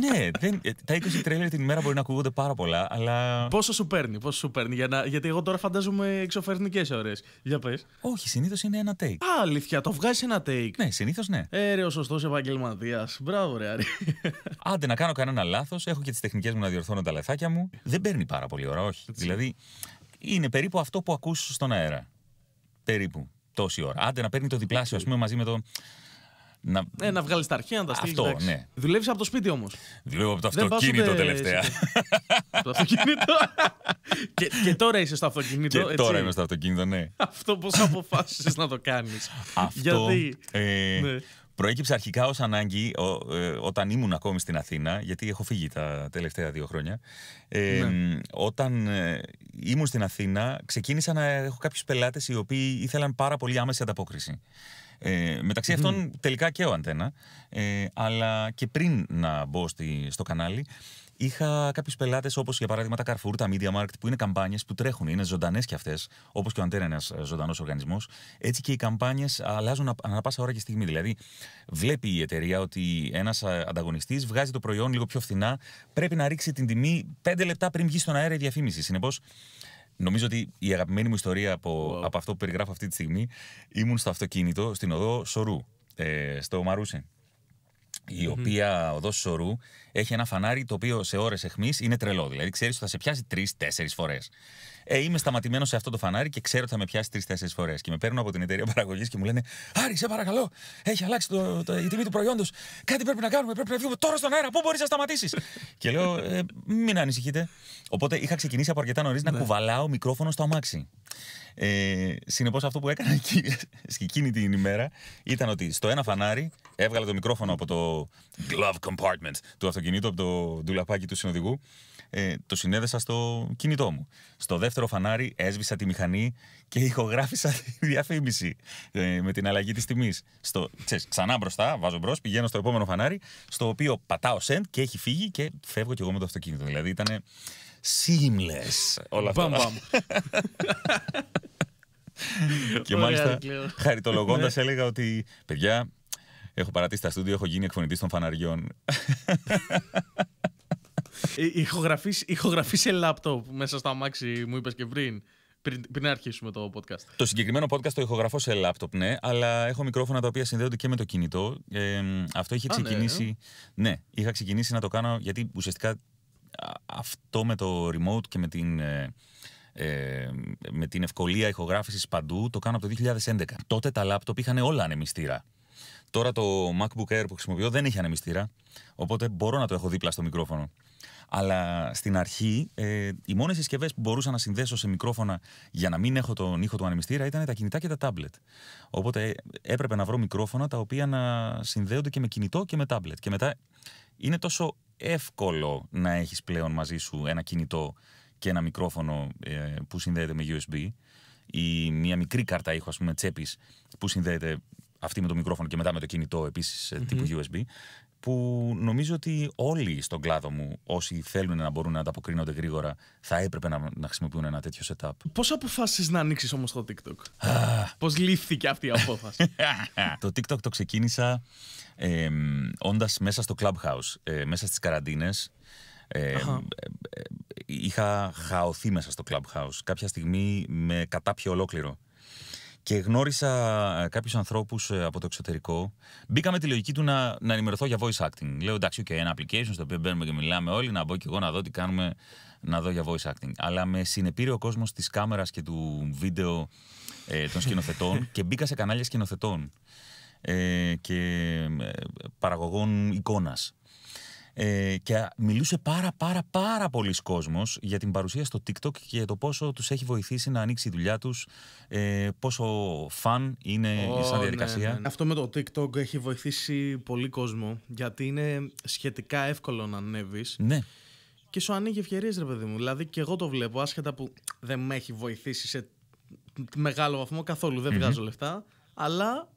ναι, δεν, ε, τα 20 τρέλερ την ημέρα μπορεί να ακούγονται πάρα πολλά, αλλά. Πόσο σου παίρνει, πόσο σου παίρνει, για να, γιατί εγώ τώρα φαντάζομαι εξωφρενικές ώρε. Για πες. Όχι, συνήθως είναι ένα take. Α, αλήθεια, το βγάζεις ένα take. Ναι, συνήθως ναι. Έρε ε, ο σωστός επαγγελματίας. Μπράβο, ρε, Άρη. Άντε να κάνω κανένα λάθος, έχω και τις τεχνικές μου να διορθώνω τα λεφάκια μου. Δεν παίρνει πάρα πολύ ώρα, όχι. Δηλαδή, είναι περίπου αυτό που ακούς στον αέρα περίπου τόση ώρα. Άντε να παίρνει το διπλάσιο, ας πούμε, μαζί με το. Να... Ε, να βγάλεις τα αρχεία, να τα στείλεις. Αυτό, ναι. Δουλεύεις από το σπίτι όμως. Δουλεύω από το Δεν αυτοκίνητο τελευταία. το αυτοκίνητο. και, και τώρα είσαι στο αυτοκίνητο. Και έτσι. τώρα είμαι στο αυτοκίνητο, ναι. Αυτό πώς αποφάσισες να το κάνεις. Γιατί. Ε, ναι. Προέκυψε αρχικά ως ανάγκη ε, όταν ήμουν ακόμη στην Αθήνα, γιατί έχω φύγει τα τελευταία δύο χρόνια. Ναι. Ε, Όταν ήμουν στην Αθήνα, ξεκίνησα να έχω κάποιους πελάτες οι οποίοι ήθελαν πάρα πολύ άμεση ανταπόκριση. Ε, μεταξυ αυτών τελικά και ο Αντένα, ε, αλλά και πριν να μπω στο κανάλι, Είχα κάποιους πελάτες όπως για παράδειγμα τα Carrefour, τα Media Market, που είναι καμπάνιες που τρέχουν, είναι ζωντανές κι αυτές, όπως και ο Αντέρα ένας ε, ζωντανός οργανισμός. Έτσι και οι καμπάνιες αλλάζουν ανά πάσα ώρα και στιγμή. Δηλαδή, βλέπει η εταιρεία ότι ένας ε, ανταγωνιστής βγάζει το προϊόν λίγο πιο φθηνά, πρέπει να ρίξει την τιμή πέντε λεπτά πριν βγει στον αέρα η διαφήμιση. Συνεπώς, Νομίζω ότι η αγαπημένη μου ιστορία από, από αυτό που περιγράφω αυτή τη στιγμή ήμουν στο αυτοκίνητο στην οδό Σορού, ε, στο Μαρούσε η mm-hmm. οποία οδός έχει ένα φανάρι το οποίο σε ώρες αιχμής είναι τρελό. Δηλαδή, ξέρεις ότι θα σε πιάσει τρει-τέσσερι φορές. Ε, είμαι σταματημένο σε αυτό το φανάρι και ξέρω ότι θα με πιάσει τρει-τέσσερι φορές. Και με παίρνουν από την εταιρεία παραγωγής και μου λένε Άρη, σε παρακαλώ, έχει αλλάξει το, το, η τιμή του προϊόντος. Κάτι πρέπει να κάνουμε. Πρέπει να βγούμε τώρα στον αέρα. Πού μπορείς να σταματήσεις. και λέω, ε, Μην ανησυχείτε. Οπότε είχα ξεκινήσει από αρκετά νωρίς να ναι. κουβαλάω μικρόφωνο στο αμάξι. Ε, Συνεπώς, αυτό που έκανα εκεί, εκείνη την ημέρα ήταν ότι στο ένα φανάρι έβγαλε το μικρόφωνο από το glove compartment του αυτοκινήτου, από το ντουλαπάκι του συνοδηγού. Ε, το συνέδεσα στο κινητό μου. Στο δεύτερο φανάρι έσβησα τη μηχανή και ηχογράφησα τη διαφήμιση ε, με την αλλαγή της τιμής. Ξανά μπροστά, βάζω μπρος, πηγαίνω στο επόμενο φανάρι, στο οποίο πατάω send και έχει φύγει και φεύγω κι εγώ με το αυτοκίνητο. Δηλαδή ήταν Seamless. Όλα αυτά. και μάλιστα χαριτολογώντας ναι. έλεγα ότι παιδιά, έχω παρατήσει τα στούντιο, έχω γίνει εκφωνητής των φαναριών. Ηχογραφή ε, σε λάπτοπ μέσα στο αμάξι, μου είπες και πριν. Πριν, πριν αρχίσουμε το podcast. Το συγκεκριμένο podcast το ηχογραφώ σε λάπτοπ, ναι, αλλά έχω μικρόφωνα τα οποία συνδέονται και με το κινητό. Ε, αυτό είχε ναι. ξεκινήσει. ναι, είχα ξεκινήσει να το κάνω γιατί ουσιαστικά αυτό με το remote και με την, ε, ε, με την ευκολία ηχογράφησης παντού το κάνω από το 2011. Τότε τα λάπτοπ είχαν όλα ανεμιστήρα. Τώρα το MacBook Air που χρησιμοποιώ δεν έχει ανεμιστήρα, οπότε μπορώ να το έχω δίπλα στο μικρόφωνο. Αλλά στην αρχή, ε, οι μόνες συσκευές που μπορούσα να συνδέσω σε μικρόφωνα για να μην έχω τον ήχο του ανεμιστήρα ήταν τα κινητά και τα τάμπλετ. Οπότε ε, έπρεπε να βρω μικρόφωνα τα οποία να συνδέονται και με κινητό και με τάμπλετ. Και μετά είναι τόσο εύκολο να έχεις πλέον μαζί σου ένα κινητό και ένα μικρόφωνο ε, που συνδέεται με USB ή μια μικρή κάρτα ήχου, ας πούμε, τσέπης που συνδέεται αυτή με το μικρόφωνο και μετά με το κινητό ε, τύπου USB που νομίζω ότι όλοι στον κλάδο μου, όσοι θέλουν να μπορούν να ανταποκρίνονται γρήγορα, θα έπρεπε να, να χρησιμοποιούν ένα τέτοιο setup. Πώς αποφάσισες να ανοίξεις όμως το TikTok, Πώ λήφθηκε αυτή η απόφαση, Το TikTok το ξεκίνησα ε, όντας μέσα στο Clubhouse, ε, μέσα στις καραντίνες. Ε, ε, είχα χαωθεί μέσα στο Clubhouse. Κάποια στιγμή με κατάπιε ολόκληρο και γνώρισα ε, κάποιους ανθρώπους ε, από το εξωτερικό. Μπήκα με τη λογική του να, να ενημερωθώ για voice acting. Λέω εντάξει, okay, ένα application στο οποίο μπαίνουμε και μιλάμε όλοι, να μπω και εγώ να δω τι κάνουμε, να δω για voice acting. Αλλά με συνεπήρε ο κόσμος της κάμερας και του βίντεο ε, των σκηνοθετών και μπήκα σε κανάλια σκηνοθετών και παραγωγών εικόνας ε, και μιλούσε πάρα πάρα πάρα πολλοί κόσμος για την παρουσία στο TikTok και για το πόσο τους έχει βοηθήσει να ανοίξει η δουλειά τους, ε, πόσο φαν είναι oh, σαν ναι, διαδικασία. Ναι, ναι, Αυτό με το TikTok έχει βοηθήσει πολύ κόσμο γιατί είναι σχετικά εύκολο να ανέβεις. Ναι. Και σου ανοίγει ευκαιρίες, ρε παιδί μου. Δηλαδή και εγώ το βλέπω, άσχετα που δεν με έχει βοηθήσει σε μεγάλο βαθμό καθόλου, δεν βγάζω λεφτά, αλλά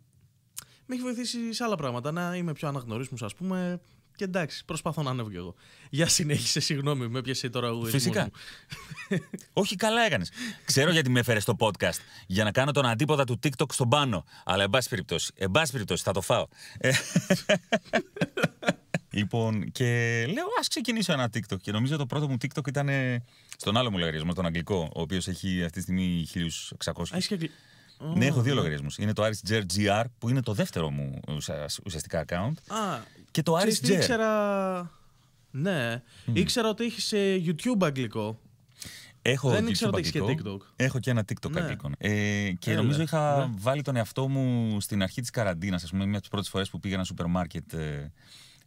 με έχει βοηθήσει σε άλλα πράγματα. Να είμαι πιο αναγνωρίσιμος, ας πούμε, και εντάξει, προσπαθώ να ανέβω κι εγώ. Για συνέχισε, συγγνώμη, με πιασε τώρα ο Φυσικά. Όχι, καλά έκανες. Ξέρω γιατί με έφερες στο podcast. Για να κάνω τον αντίποδα του TikTok στον πάνω. Αλλά εν πάση περιπτώσει, εν θα το φάω. Λοιπόν, και λέω, ας ξεκινήσω ένα TikTok. Και νομίζω το πρώτο μου TikTok ήταν στον άλλο μου λογαριασμό, τον αγγλικό, ο οποίος έχει αυτή τη στιγμή 1600. Ναι, έχω δύο λογαριασμούς. Είναι το Aris GR που είναι το δεύτερο μου ουσιαστικά account. Α, και το Aris Ήξερα... Ναι. Ήξερα ότι έχεις ε, YouTube αγγλικό. Έχω Δεν ήξερα ότι έχεις και TikTok. Έχω και ένα TikTok ναι. αγγλικό. Ε, και νομίζω είχα ναι. βάλει τον εαυτό μου στην αρχή της καραντίνας, ας πούμε, μια από τις πρώτες φορές που πήγα ένα σούπερ μάρκετ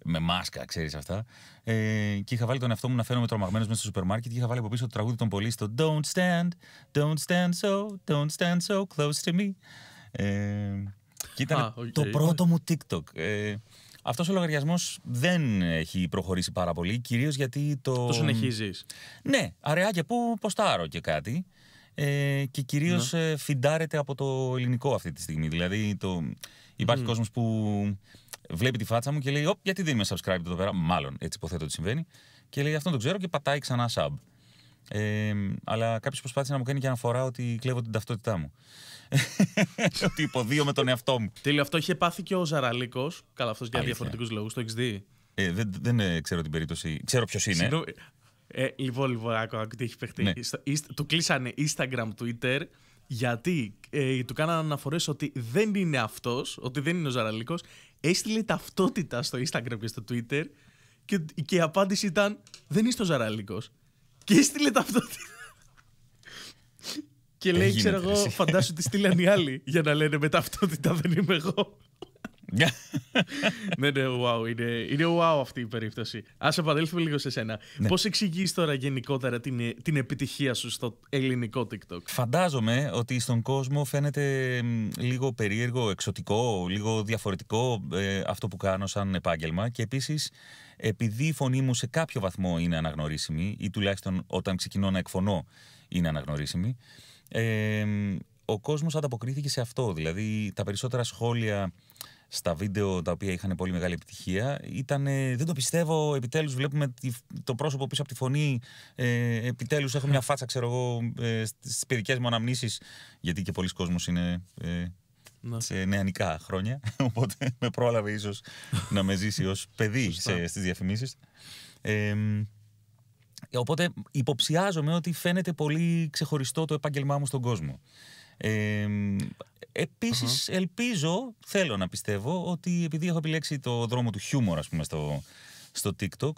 με μάσκα, ξέρεις αυτά. Ε, και είχα βάλει τον εαυτό μου να φαίνομαι τρομαγμένος μέσα στο σούπερ μάρκετ και είχα βάλει από πίσω το τραγούδι των πολύ στο Don't stand, don't stand so, don't stand so close to me. Ε, και ήταν το πρώτο μου TikTok. Ε, αυτός ο λογαριασμός δεν έχει προχωρήσει πάρα πολύ, κυρίως γιατί το. Το συνεχίζεις. Ναι, αραιά και πού ποστάρω και κάτι. Ε, και κυρίως ναι. Ε, φιντάρεται από το ελληνικό αυτή τη στιγμή. Δηλαδή το... υπάρχει mm. κόσμος που βλέπει τη φάτσα μου και λέει: Ωπ, γιατί είμαι subscribe εδώ πέρα. Μάλλον έτσι υποθέτω ότι συμβαίνει. Και λέει: αυτό το ξέρω και πατάει ξανά sub. Ε, αλλά κάποιος προσπάθησε να μου κάνει και αναφορά ότι κλέβω την ταυτότητά μου. ότι υποδίω με τον εαυτό μου. Τέλειο, αυτό είχε πάθει και ο Ζαραλίκος. Καλά, αυτός για διαφορετικούς λόγους, το XD. Ε, δεν δεν ε, ξέρω την περίπτωση. Ξέρω ποιος είναι. Συνο... Ε, λοιπόν, λοιπόν, τι έχει παιχτεί. Ναι. Του κλείσανε Instagram, Twitter, γιατί ε, του κάνανε αναφορές ότι δεν είναι αυτός, ότι δεν είναι ο Ζαραλίκος έστειλε ταυτότητα στο Instagram και στο Twitter και, και η απάντηση ήταν «Δεν είσαι το Ζαραλίκος». Και έστειλε ταυτότητα. και λέει, ξέρω εγώ, φαντάσου τι στείλαν οι άλλοι για να λένε με ταυτότητα δεν είμαι εγώ. ναι, ναι, wow, είναι, είναι wow αυτή η περίπτωση. Ας επανέλθουμε λίγο σε σένα. Ναι. Πώς εξηγείς τώρα γενικότερα την, την επιτυχία σου στο ελληνικό TikTok, Φαντάζομαι ότι στον κόσμο φαίνεται λίγο περίεργο, εξωτικό, λίγο διαφορετικό ε, αυτό που κάνω σαν επάγγελμα. Και επίσης, επειδή η φωνή μου σε κάποιο βαθμό είναι αναγνωρίσιμη, ή τουλάχιστον όταν ξεκινώ να εκφωνώ είναι αναγνωρίσιμη. Ε, ο κόσμος ανταποκρίθηκε σε αυτό, δηλαδή τα περισσότερα σχόλια στα βίντεο τα οποία είχαν πολύ μεγάλη επιτυχία. Ήταν, δεν το πιστεύω, επιτέλους βλέπουμε το πρόσωπο πίσω από τη φωνή, ε, επιτέλους έχω μια φάτσα, ξέρω εγώ, ε, στις παιδικές μου αναμνήσεις, γιατί και πολλοί κόσμος είναι ε, ναι. σε νεανικά χρόνια, οπότε με πρόλαβε ίσως να με ζήσει ως παιδί σε, στις διαφημίσεις. Ε, οπότε υποψιάζομαι ότι φαίνεται πολύ ξεχωριστό το επάγγελμά μου στον κόσμο. Ε, επιση ελπίζω, θέλω να πιστεύω, ότι επειδή έχω επιλέξει το δρόμο του χιούμορ, ας πούμε, στο, στο TikTok,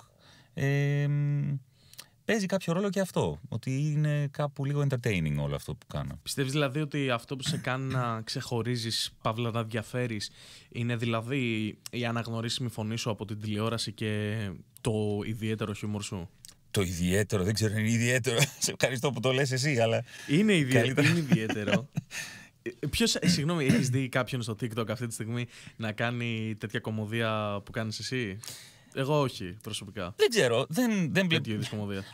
παίζει κάποιο ρόλο και αυτό. Ότι είναι κάπου λίγο entertaining όλο αυτό που κάνω. Πιστεύεις δηλαδή ότι αυτό που σε κάνει να ξεχωρίζεις, παύλα να διαφέρεις, είναι δηλαδή η αναγνωρίσιμη φωνή σου από την τηλεόραση και το ιδιαίτερο χιούμορ σου το ιδιαίτερο, δεν ξέρω αν είναι ιδιαίτερο. Σε ευχαριστώ που το λες εσύ, αλλά. Είναι, ιδιαίτερο, είναι ιδιαίτερο. Ε, Ποιος, ε, συγγνώμη, έχεις δει κάποιον στο TikTok αυτή τη στιγμή να κάνει τέτοια κομμωδία που κάνεις εσύ. Εγώ όχι, προσωπικά. Δεν ξέρω. Δεν, δεν βλέπω.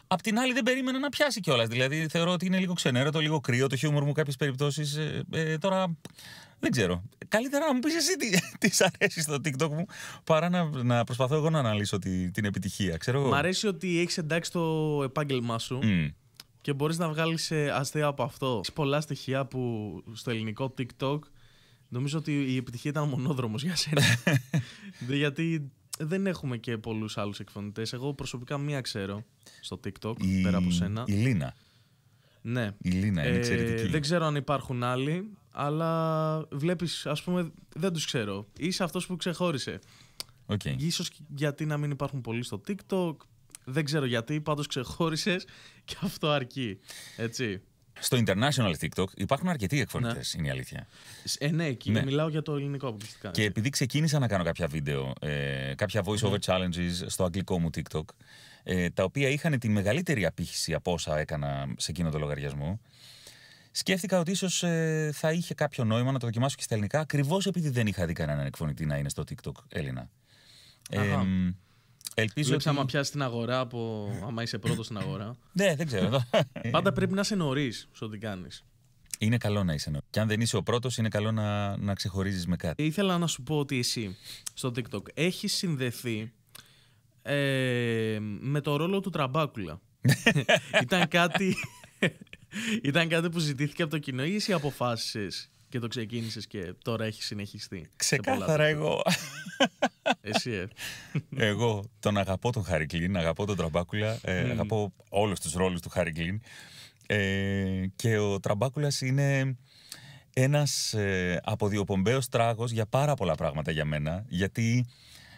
Απ' την άλλη, δεν περίμενα να πιάσει κιόλας. Δηλαδή, θεωρώ ότι είναι λίγο το λίγο κρύο το χιούμορ μου κάποιες περιπτώσεις. Ε, ε, τώρα. Δεν ξέρω. Καλύτερα να μου πεις εσύ τι, αρέσει στο TikTok μου παρά να, προσπαθώ εγώ να αναλύσω τη, την επιτυχία. Ξέρω Μ' αρέσει ότι έχεις εντάξει το επάγγελμά σου. Και μπορείς να βγάλεις ε, αστεία από αυτό. Έχεις πολλά στοιχεία που στο ελληνικό TikTok νομίζω ότι η επιτυχία ήταν μονόδρομος για σένα. Γιατί δεν έχουμε και πολλούς άλλους εκφωνητές. Εγώ προσωπικά μία ξέρω στο TikTok, πέρα από σένα. Η Λίνα. Ναι. Η Λίνα είναι ε, εξαιρετική. δεν ξέρω αν υπάρχουν άλλοι, αλλά βλέπεις, ας πούμε, δεν τους ξέρω. Είσαι αυτός που ξεχώρισε. Okay. Ίσως γιατί να μην υπάρχουν πολλοί στο TikTok. Δεν ξέρω γιατί, πάντως ξεχώρισες και αυτό αρκεί. Έτσι. Στο international TikTok υπάρχουν αρκετοί εκφωνητέ, ναι. είναι η αλήθεια. Ε, ναι, και μιλάω για το ελληνικό αποκλειστικά. Και επειδή ξεκίνησα να κάνω κάποια βίντεο, ε, κάποια voice over ναι. challenges στο αγγλικό μου TikTok, ε, τα οποία είχαν τη μεγαλύτερη απήχηση από όσα έκανα σε εκείνο το λογαριασμό, σκέφτηκα ότι ίσως ε, θα είχε κάποιο νόημα να το δοκιμάσω και στα ελληνικά, ακριβώς επειδή δεν είχα δει κανέναν εκφωνητή να είναι στο TikTok Έλληνα. Ε, Ελπίζω ότι. άμα πιάσει την αγορά από. άμα είσαι πρώτος στην αγορά. Ναι, δεν ξέρω. Ε, Πάντα ε. πρέπει να είσαι νωρίς στο ό,τι κάνεις. Είναι καλό να είσαι νωρίς. Και αν δεν είσαι ο πρώτος, είναι καλό να, να ξεχωρίζεις με κάτι. Ήθελα να σου πω ότι εσύ στο TikTok έχεις συνδεθεί ε, με το ρόλο του τραμπάκουλα. Ήταν κάτι. Ήταν κάτι που ζητήθηκε από το κοινό ή εσύ αποφάσισες και το ξεκίνησες και τώρα έχει συνεχιστεί. Ξεκάθαρα εγώ. Εσύ, ε. Εγώ τον αγαπώ τον Χαρικλίν, Κλίν, αγαπώ τον Τραμπάκουλα, ε, αγαπώ όλους τους ρόλους του Χαρικλίν. Ε, και ο Τραμπάκουλας είναι ένας ε, αποδιοπομπαίος τράγος για πάρα πολλά πράγματα για μένα. Γιατί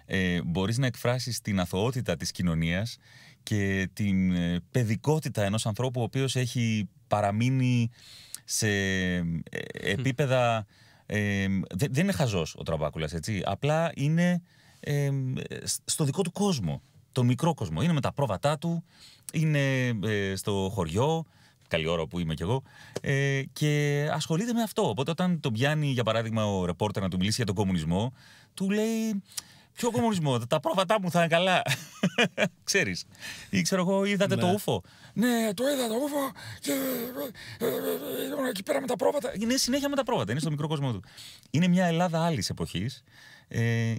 ε, μπορείς να εκφράσεις την αθωότητα της κοινωνίας και την ε, παιδικότητα ενός ανθρώπου ο οποίος έχει παραμείνει σε ε, επίπεδα. Ε, δεν, είναι χαζός ο Τραμπάκουλα, έτσι. Απλά είναι ε, στο δικό του κόσμο. το μικρό κόσμο. Είναι με τα πρόβατά του, είναι στο χωριό. Καλή ώρα που είμαι κι εγώ. και ασχολείται με αυτό. Οπότε, όταν τον πιάνει, για παράδειγμα, ο ρεπόρτερ να του μιλήσει για τον κομμουνισμό, του λέει Ποιο κομμουνισμό, τα πρόβατά μου θα είναι καλά. Ξέρεις. Ή ξέρω εγώ, είδατε το ναι. ούφο. Ναι, το είδα το ούφο και. Ήμουν ε, ε, ε, εκεί πέρα με τα πρόβατα. Είναι συνέχεια με τα πρόβατα, είναι στο μικρό κόσμο του. Είναι μια Ελλάδα άλλη εποχής,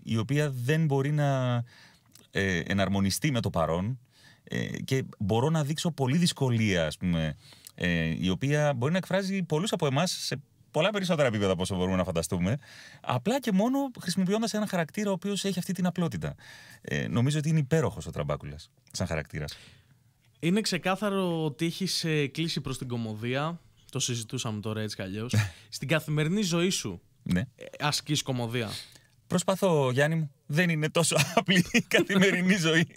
η οποία δεν μπορεί να εναρμονιστεί με το παρόν και μπορώ να δείξω πολύ δυσκολία, ας πούμε, η οποία μπορεί να εκφράζει πολλούς από εμάς σε πολλά περισσότερα επίπεδα από όσο μπορούμε να φανταστούμε. Απλά και μόνο χρησιμοποιώντας ένα χαρακτήρα ο οποίος έχει αυτή την απλότητα. Ε, νομίζω ότι είναι υπέροχος ο Τραμπάκουλας σαν χαρακτήρας. Είναι ξεκάθαρο ότι έχεις ε, κλείσει προς την κομμωδία. Το συζητούσαμε τώρα έτσι κι Στην καθημερινή ζωή σου ναι. Ε, ασκείς κομμωδία. Προσπαθώ, Γιάννη μου. Δεν είναι τόσο απλή η καθημερινή ζωή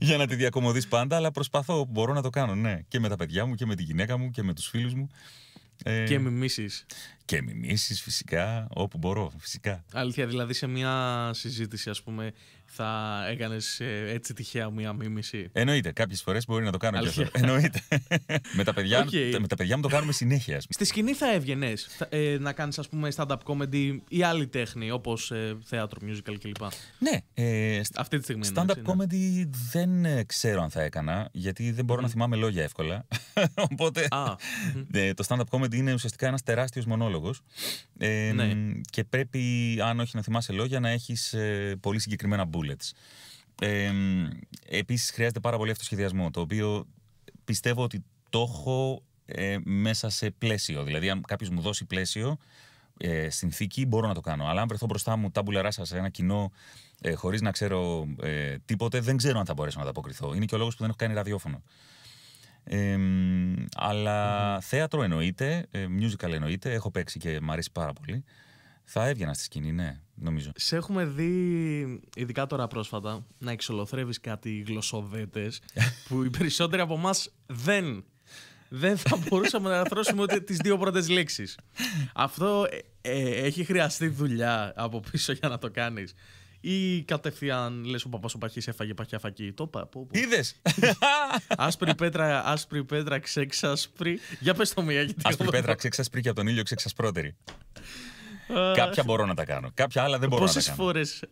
για να τη διακομωδείς πάντα, αλλά προσπαθώ, μπορώ να το κάνω, ναι. Και με τα παιδιά μου και με τη γυναίκα μου και με τους φίλους μου. Ε, και μιμήσεις. Και μιμήσεις, φυσικά, όπου μπορώ, φυσικά. Αλήθεια, δηλαδή σε μια συζήτηση, ας πούμε, θα έκανες ε, έτσι τυχαία μία μίμηση. Εννοείται. Κάποιες φορές μπορεί να το κάνω Αλήθεια. Εννοείται. με, τα παιδιά, με τα παιδιά μου το κάνουμε συνέχεια. Στη σκηνή θα έβγαινες ε, να κάνεις, ας πούμε, stand-up comedy ή άλλη τέχνη, όπως ε, θέατρο, musical κλπ. Ναι. Ε, Αυτή τη στιγμή. Stand-up ναι. comedy δεν ε, ξέρω αν θα έκανα, γιατί δεν μπορώ να θυμάμαι λόγια εύκολα. Οπότε. το stand-up comedy είναι ουσιαστικά ένας τεράστιος μονόλογος. Ε, ναι. Και πρέπει, αν όχι να θυμάσαι λόγια, να έχεις πολύ συγκεκριμένα bullets. επίσης χρειάζεται πάρα πολύ αυτοσχεδιασμό, το οποίο πιστεύω ότι το έχω ε, μέσα σε πλαίσιο. Δηλαδή, αν κάποιος μου δώσει πλαίσιο, ε, συνθήκη, μπορώ να το κάνω. Αλλά αν βρεθώ μπροστά μου τάμπουλα ράσα σε ένα κοινό, ε, χωρίς να ξέρω ε, τίποτε, δεν ξέρω αν θα μπορέσω να αποκριθώ Είναι και ο λόγος που δεν έχω κάνει ραδιόφωνο. αλλα θέατρο εννοείται, ε, musical εννοείται, έχω παίξει και μου αρέσει πάρα πολύ. Θα έβγαινα στη σκηνή, ναι, νομίζω. Σε έχουμε δει, ειδικά τώρα πρόσφατα, να εξολοθρεύεις κάτι γλωσσοδέτες που οι περισσότεροι από εμάς δεν. Δεν θα μπορούσαμε να αρθρώσουμε ούτε τις δύο πρώτες λέξεις. Αυτό ε, ε, έχει χρειαστεί δουλειά από πίσω για να το κάνεις. Ή κατευθείαν λες ο παπάς ο παχής έφαγε παχιά φακή. Το είπα. Είδες. άσπρη πέτρα, άσπρη πέτρα, ξέξασπρη. Για πες το μία, γιατί. Άσπρη πέτρα, ξέξασπρη και από τον ήλιο ξέξασπρότερη. Κάποια μπορώ να τα κάνω. Κάποια άλλα δεν μπορώ να τα κάνω. Πόσε φορέ.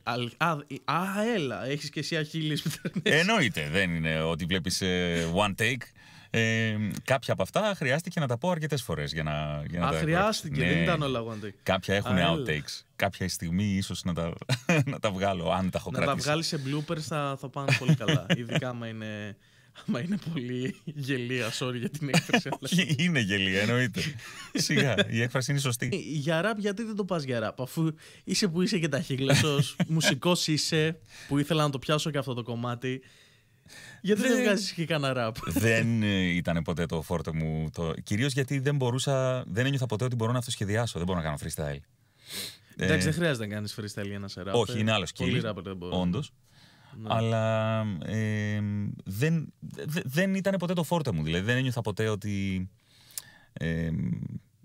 Α, έλα, έχεις και εσύ που πιθανέ. Εννοείται. Δεν είναι ότι βλέπεις ε, one take. Ε, κάποια από αυτά χρειάστηκε να τα πω αρκετές φορές για να. Για να Α, τα χρειάστηκε, ναι. δεν ήταν όλα one take. Κάποια έχουν Α, outtakes. Κάποια στιγμή ίσως να, τα, να τα βγάλω, αν τα έχω να κρατήσει. Να τα βγάλεις σε bloopers θα, θα πάνε πολύ καλά. Ειδικά άμα είναι Μα είναι πολύ γελία, sorry για την έκφραση. αλλά... είναι γελία, εννοείται. Σιγά, η έκφραση είναι σωστή. Ε, για ραπ, γιατί δεν το πας για ραπ, αφού είσαι που είσαι και ταχύγλωσο, μουσικός είσαι, που ήθελα να το πιάσω και αυτό το κομμάτι. Γιατί δεν, δεν βγάζεις και κανένα ραπ. δεν ήταν ποτέ το φόρτο μου. Το... Κυρίως γιατί δεν μπορούσα, δεν ένιωθα ποτέ ότι μπορώ να αυτοσχεδιάσω. Δεν μπορώ να κάνω freestyle. Εντάξει, ε, δεν χρειάζεται να κάνεις freestyle για να σε ράπ. Όχι, είναι ε. άλλο skill. Όντως. Ναι. Αλλά δεν, δεν ήταν ποτέ το φόρτε μου. Δηλαδή δεν ένιωθα ποτέ ότι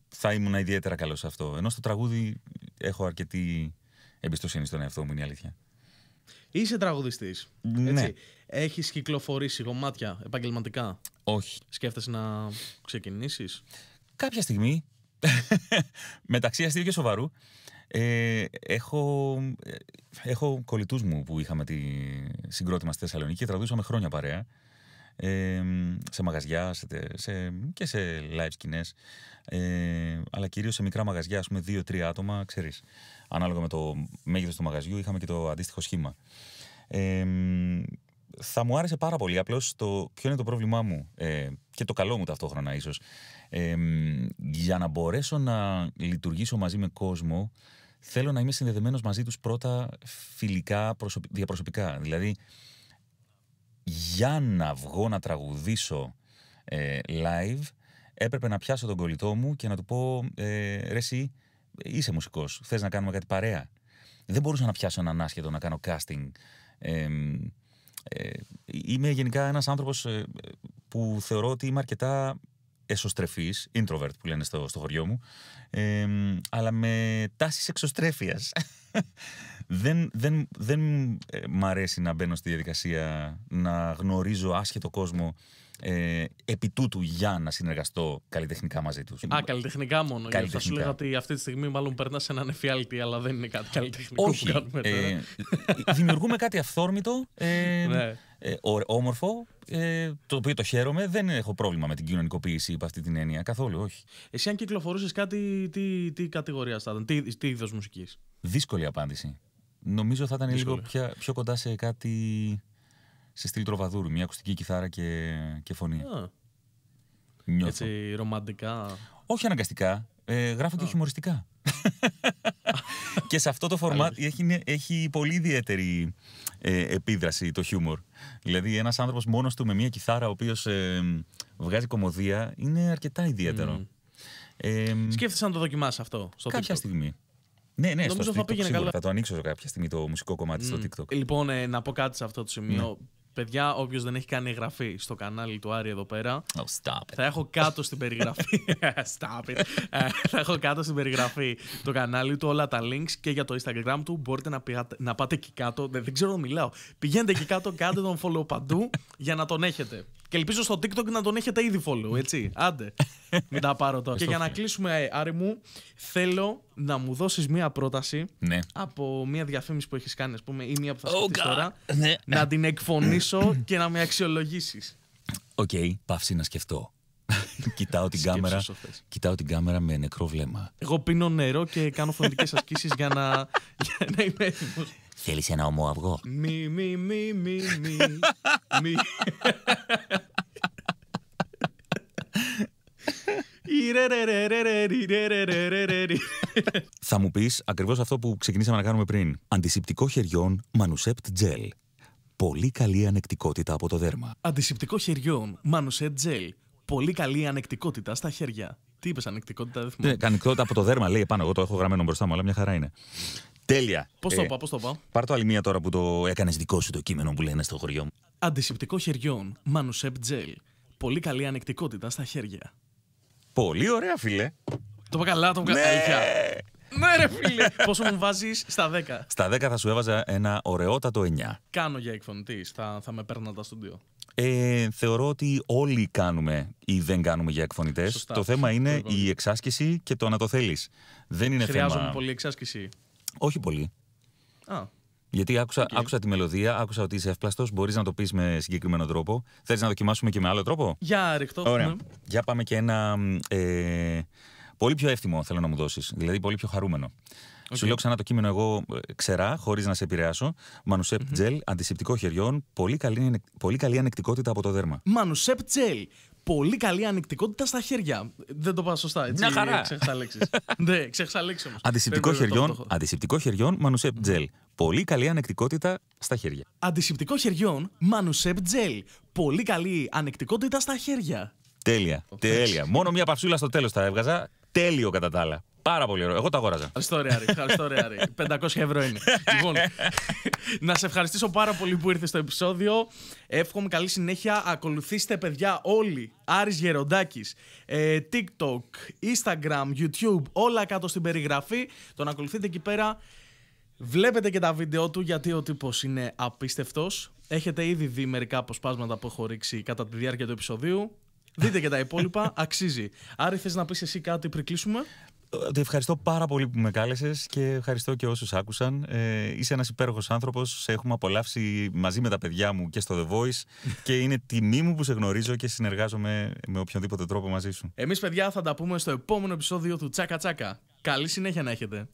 θα ήμουν ιδιαίτερα καλός σε αυτό. Ενώ στο τραγούδι έχω αρκετή εμπιστοσύνη στον εαυτό μου, είναι η αλήθεια. Είσαι τραγουδιστής. Ναι. Έχεις κυκλοφορήσει κομμάτια επαγγελματικά. Όχι. Σκέφτεσαι να ξεκινήσεις. Κάποια στιγμή. μεταξύ αστείου και σοβαρού. Ε, έχω, ε, έχω κολλητούς μου που είχαμε τη συγκρότημα στη Θεσσαλονίκη και τραβούσαμε χρόνια παρέα. σε μαγαζιά σε, σε, και σε live σκηνές. ε, αλλά κυρίως σε μικρά μαγαζιά ας πούμε δύο-τρία άτομα ξέρεις ανάλογα με το μέγεθος του μαγαζιού είχαμε και το αντίστοιχο σχήμα θα μου άρεσε πάρα πολύ απλώς το ποιο είναι το πρόβλημά μου ε, και το καλό μου ταυτόχρονα ίσως για να μπορέσω να λειτουργήσω μαζί με κόσμο θέλω να είμαι συνδεδεμένος μαζί τους πρώτα φιλικά, προσωπ... διαπροσωπικά. Δηλαδή, για να βγω να τραγουδήσω ε, live, έπρεπε να πιάσω τον κολλητό μου και να του πω ε, ρε εσύ είσαι μουσικός, θες να κάνουμε κάτι παρέα. Δεν μπορούσα να πιάσω έναν άσχετο να κάνω casting. Ε, ε, είμαι γενικά ένας άνθρωπος ε, που θεωρώ ότι είμαι αρκετά εσωστρεφή, introvert που λένε στο, στο χωριό μου, ε, αλλά με τάσεις εξωστρέφειας. δεν δεν, δεν ε, μ' αρέσει να μπαίνω στη διαδικασία να γνωρίζω άσχετο κόσμο ε, επί τούτου για να συνεργαστώ καλλιτεχνικά μαζί τους. Α, καλλιτεχνικά μόνο. Καλλιτεχνικά. Θα σου λέγα ότι αυτή τη στιγμή μάλλον περνάς έναν εφιάλτη, αλλά δεν είναι κάτι καλλιτεχνικό Όχι, που κάνουμε τώρα. Ε, δημιουργούμε κάτι αυθόρμητο, ε, ναι. Ε, όμορφο, ε, το οποίο το χαίρομαι. Δεν έχω πρόβλημα με την κοινωνικοποίηση υπ' αυτή την έννοια καθόλου, όχι. Εσύ αν κυκλοφορούσες κάτι, τι, τι κατηγορία θα ήταν, τι, τι είδος μουσικής. Δύσκολη απάντηση. Νομίζω θα ήταν Δύσκολη. λίγο πιο κοντά σε κάτι σε στυλ τροβαδούρου, μια ακουστική κιθάρα και, και φωνή. Α. Νιώθω. Έτσι, ρομαντικά. Όχι αναγκαστικά. Ε, γράφω και χιουμοριστικά. και σε αυτό το φορμάτ έχει, έχει πολύ ιδιαίτερη ε, επίδραση το χιούμορ. Δηλαδή, ένας άνθρωπος μόνος του με μια κιθάρα, ο οποίος ε, βγάζει κομμωδία, είναι αρκετά ιδιαίτερο. Mm. Ε, Σκέφτεσαι να το δοκιμάσεις αυτό στο Κάποια TikTok. στιγμή. Ναι, ναι, Νομίζω στο θα TikTok σίγουρα. Καλά. Θα το ανοίξω κάποια στιγμή το μουσικό κομμάτι στο TikTok. Λοιπόν, ε, να πω κάτι σε αυτό το σημείο. Ναι. Παιδιά, όποιος δεν έχει κάνει εγγραφή στο κανάλι του Άρη εδώ πέρα. Oh, θα έχω κάτω στην περιγραφή. stop it. Ε, θα έχω κάτω στην περιγραφή το κανάλι του, όλα τα links και για το Instagram του. Μπορείτε να, πηγα... να πάτε εκεί κάτω. Δεν, ξέρω να μιλάω. Πηγαίνετε εκεί κάτω, κάντε τον follow παντού για να τον έχετε. Και ελπίζω στο TikTok να τον έχετε ήδη follow, έτσι. Άντε. Μην τα πάρω τώρα. και για να κλείσουμε, Άρη μου, θέλω να μου δώσεις μία πρόταση ναι. από μία διαφήμιση που έχεις κάνει, ας πούμε, ή μία που θα oh σου τώρα. Ναι. Να την εκφωνήσω και να με αξιολογήσεις. Οκ, okay, παύση να σκεφτώ. κοιτάω, την κάμερα, κοιτάω την κάμερα με νεκρό βλέμμα. Εγώ πίνω νερό και κάνω φωνητικές ασκήσεις για, να, για να είμαι έτοιμος. Θέλεις ένα ομό αυγό. Θα μου πεις ακριβώς αυτό που ξεκινήσαμε να κάνουμε πριν. Αντισηπτικό χεριών Manusept Gel. Πολύ καλή ανεκτικότητα από το δέρμα. Αντισηπτικό χεριών Manusept Gel. Πολύ καλή ανεκτικότητα στα χέρια. Τι είπες, ανεκτικότητα δεν Ναι, ανεκτικότητα από το δέρμα λέει πάνω. Εγώ το έχω γραμμένο μπροστά μου, αλλά μια χαρά είναι. Τέλεια. Πώς το ε, πάω, πώς το πάω. Πάρ το άλλη μία τώρα που το έκανες δικό σου το κείμενο που λένε στο χωριό μου. Αντισηπτικό χεριών. Μανουσέπ τζέλ. Πολύ καλή ανεκτικότητα στα χέρια. Πολύ ωραία, φίλε. Το είπα καλά, το είπα ναι. καλά. Ναι, ρε φίλε. Πόσο μου βάζεις στα 10. Στα 10 θα σου έβαζα ένα ωραιότατο 9. Κάνω για εκφωνητής. Θα, με παίρνω τα στούντιο. Ε, θεωρώ ότι όλοι κάνουμε ή δεν κάνουμε για εκφωνητές. Το θέμα είναι λοιπόν. η δεν κανουμε για εκφωνητε το θεμα ειναι η εξασκηση και το να το θέλεις. Δεν είναι Χρειάζομαι πολύ εξάσκηση. Όχι πολύ. Α. Γιατί άκουσα, άκουσα τη μελωδία, άκουσα ότι είσαι εύπλαστος. Μπορείς να το πεις με συγκεκριμένο τρόπο. Θε να δοκιμάσουμε και με άλλο τρόπο. Για ρηχτό. Ωραία. Ναι. Για πάμε και ένα. Ε, πολύ πιο εύθυμο θέλω να μου δώσεις. Δηλαδή πολύ πιο χαρούμενο. Okay. Σου λέω ξανά το κείμενο εγώ ε, ξερά, χωρίς να σε επηρεάσω. Μανουσέπ mm-hmm. τζελ, αντισηπτικό χεριών, πολύ καλή, πολύ καλή ανεκτικότητα από το δέρμα. Μανουσέπ τζελ. Πολύ καλή ανεκτικότητα στα χέρια. Δεν το πάω σωστά. Έτσι, Μια χαρά. Ξέχασα λέξεις. ναι, ξέχασα λέξεις Αντισηπτικό χεριών, αντισηπτικό χεριών, μανουσέπ τζελ. Πολύ καλή ανεκτικότητα στα χέρια. Αντισηπτικό χεριών, μανουσέπ τζελ. Πολύ καλή ανεκτικότητα στα χέρια. Τέλεια. Τέλεια. Μόνο μια παυσούλα στο τέλος τα έβγαζα. Τέλειο κατά τα άλλα. Πάρα πολύ ωραίο. Εγώ το αγόραζα. Ευχαριστώ, ρε Ευχαριστώ, 500 ευρώ είναι. λοιπόν, να σε ευχαριστήσω πάρα πολύ που ήρθες στο επεισόδιο. Εύχομαι καλή συνέχεια. Ακολουθήστε, παιδιά, όλοι. Άρης Γεροντάκης, ε, TikTok, Instagram, YouTube, όλα κάτω στην περιγραφή. Τον ακολουθείτε εκεί πέρα. Βλέπετε και τα βίντεο του γιατί ο τύπος είναι απίστευτος. Έχετε ήδη δει μερικά αποσπάσματα που έχω ρίξει κατά τη διάρκεια του επεισοδίου. Δείτε και τα υπόλοιπα, αξίζει. Άρη, θες να πεις εσύ κάτι πριν κλείσουμε. Ότι ευχαριστώ πάρα πολύ που με κάλεσες και ευχαριστώ και όσους άκουσαν. Ε, είσαι ένας υπέροχος άνθρωπος. Σε έχουμε απολαύσει μαζί με τα παιδιά μου και στο The Voice και είναι τιμή μου που σε γνωρίζω και συνεργάζομαι με οποιονδήποτε τρόπο μαζί σου. Εμείς, παιδιά, θα τα πούμε στο επόμενο επεισόδιο του Τσάκα Τσάκα. Καλή συνέχεια να έχετε.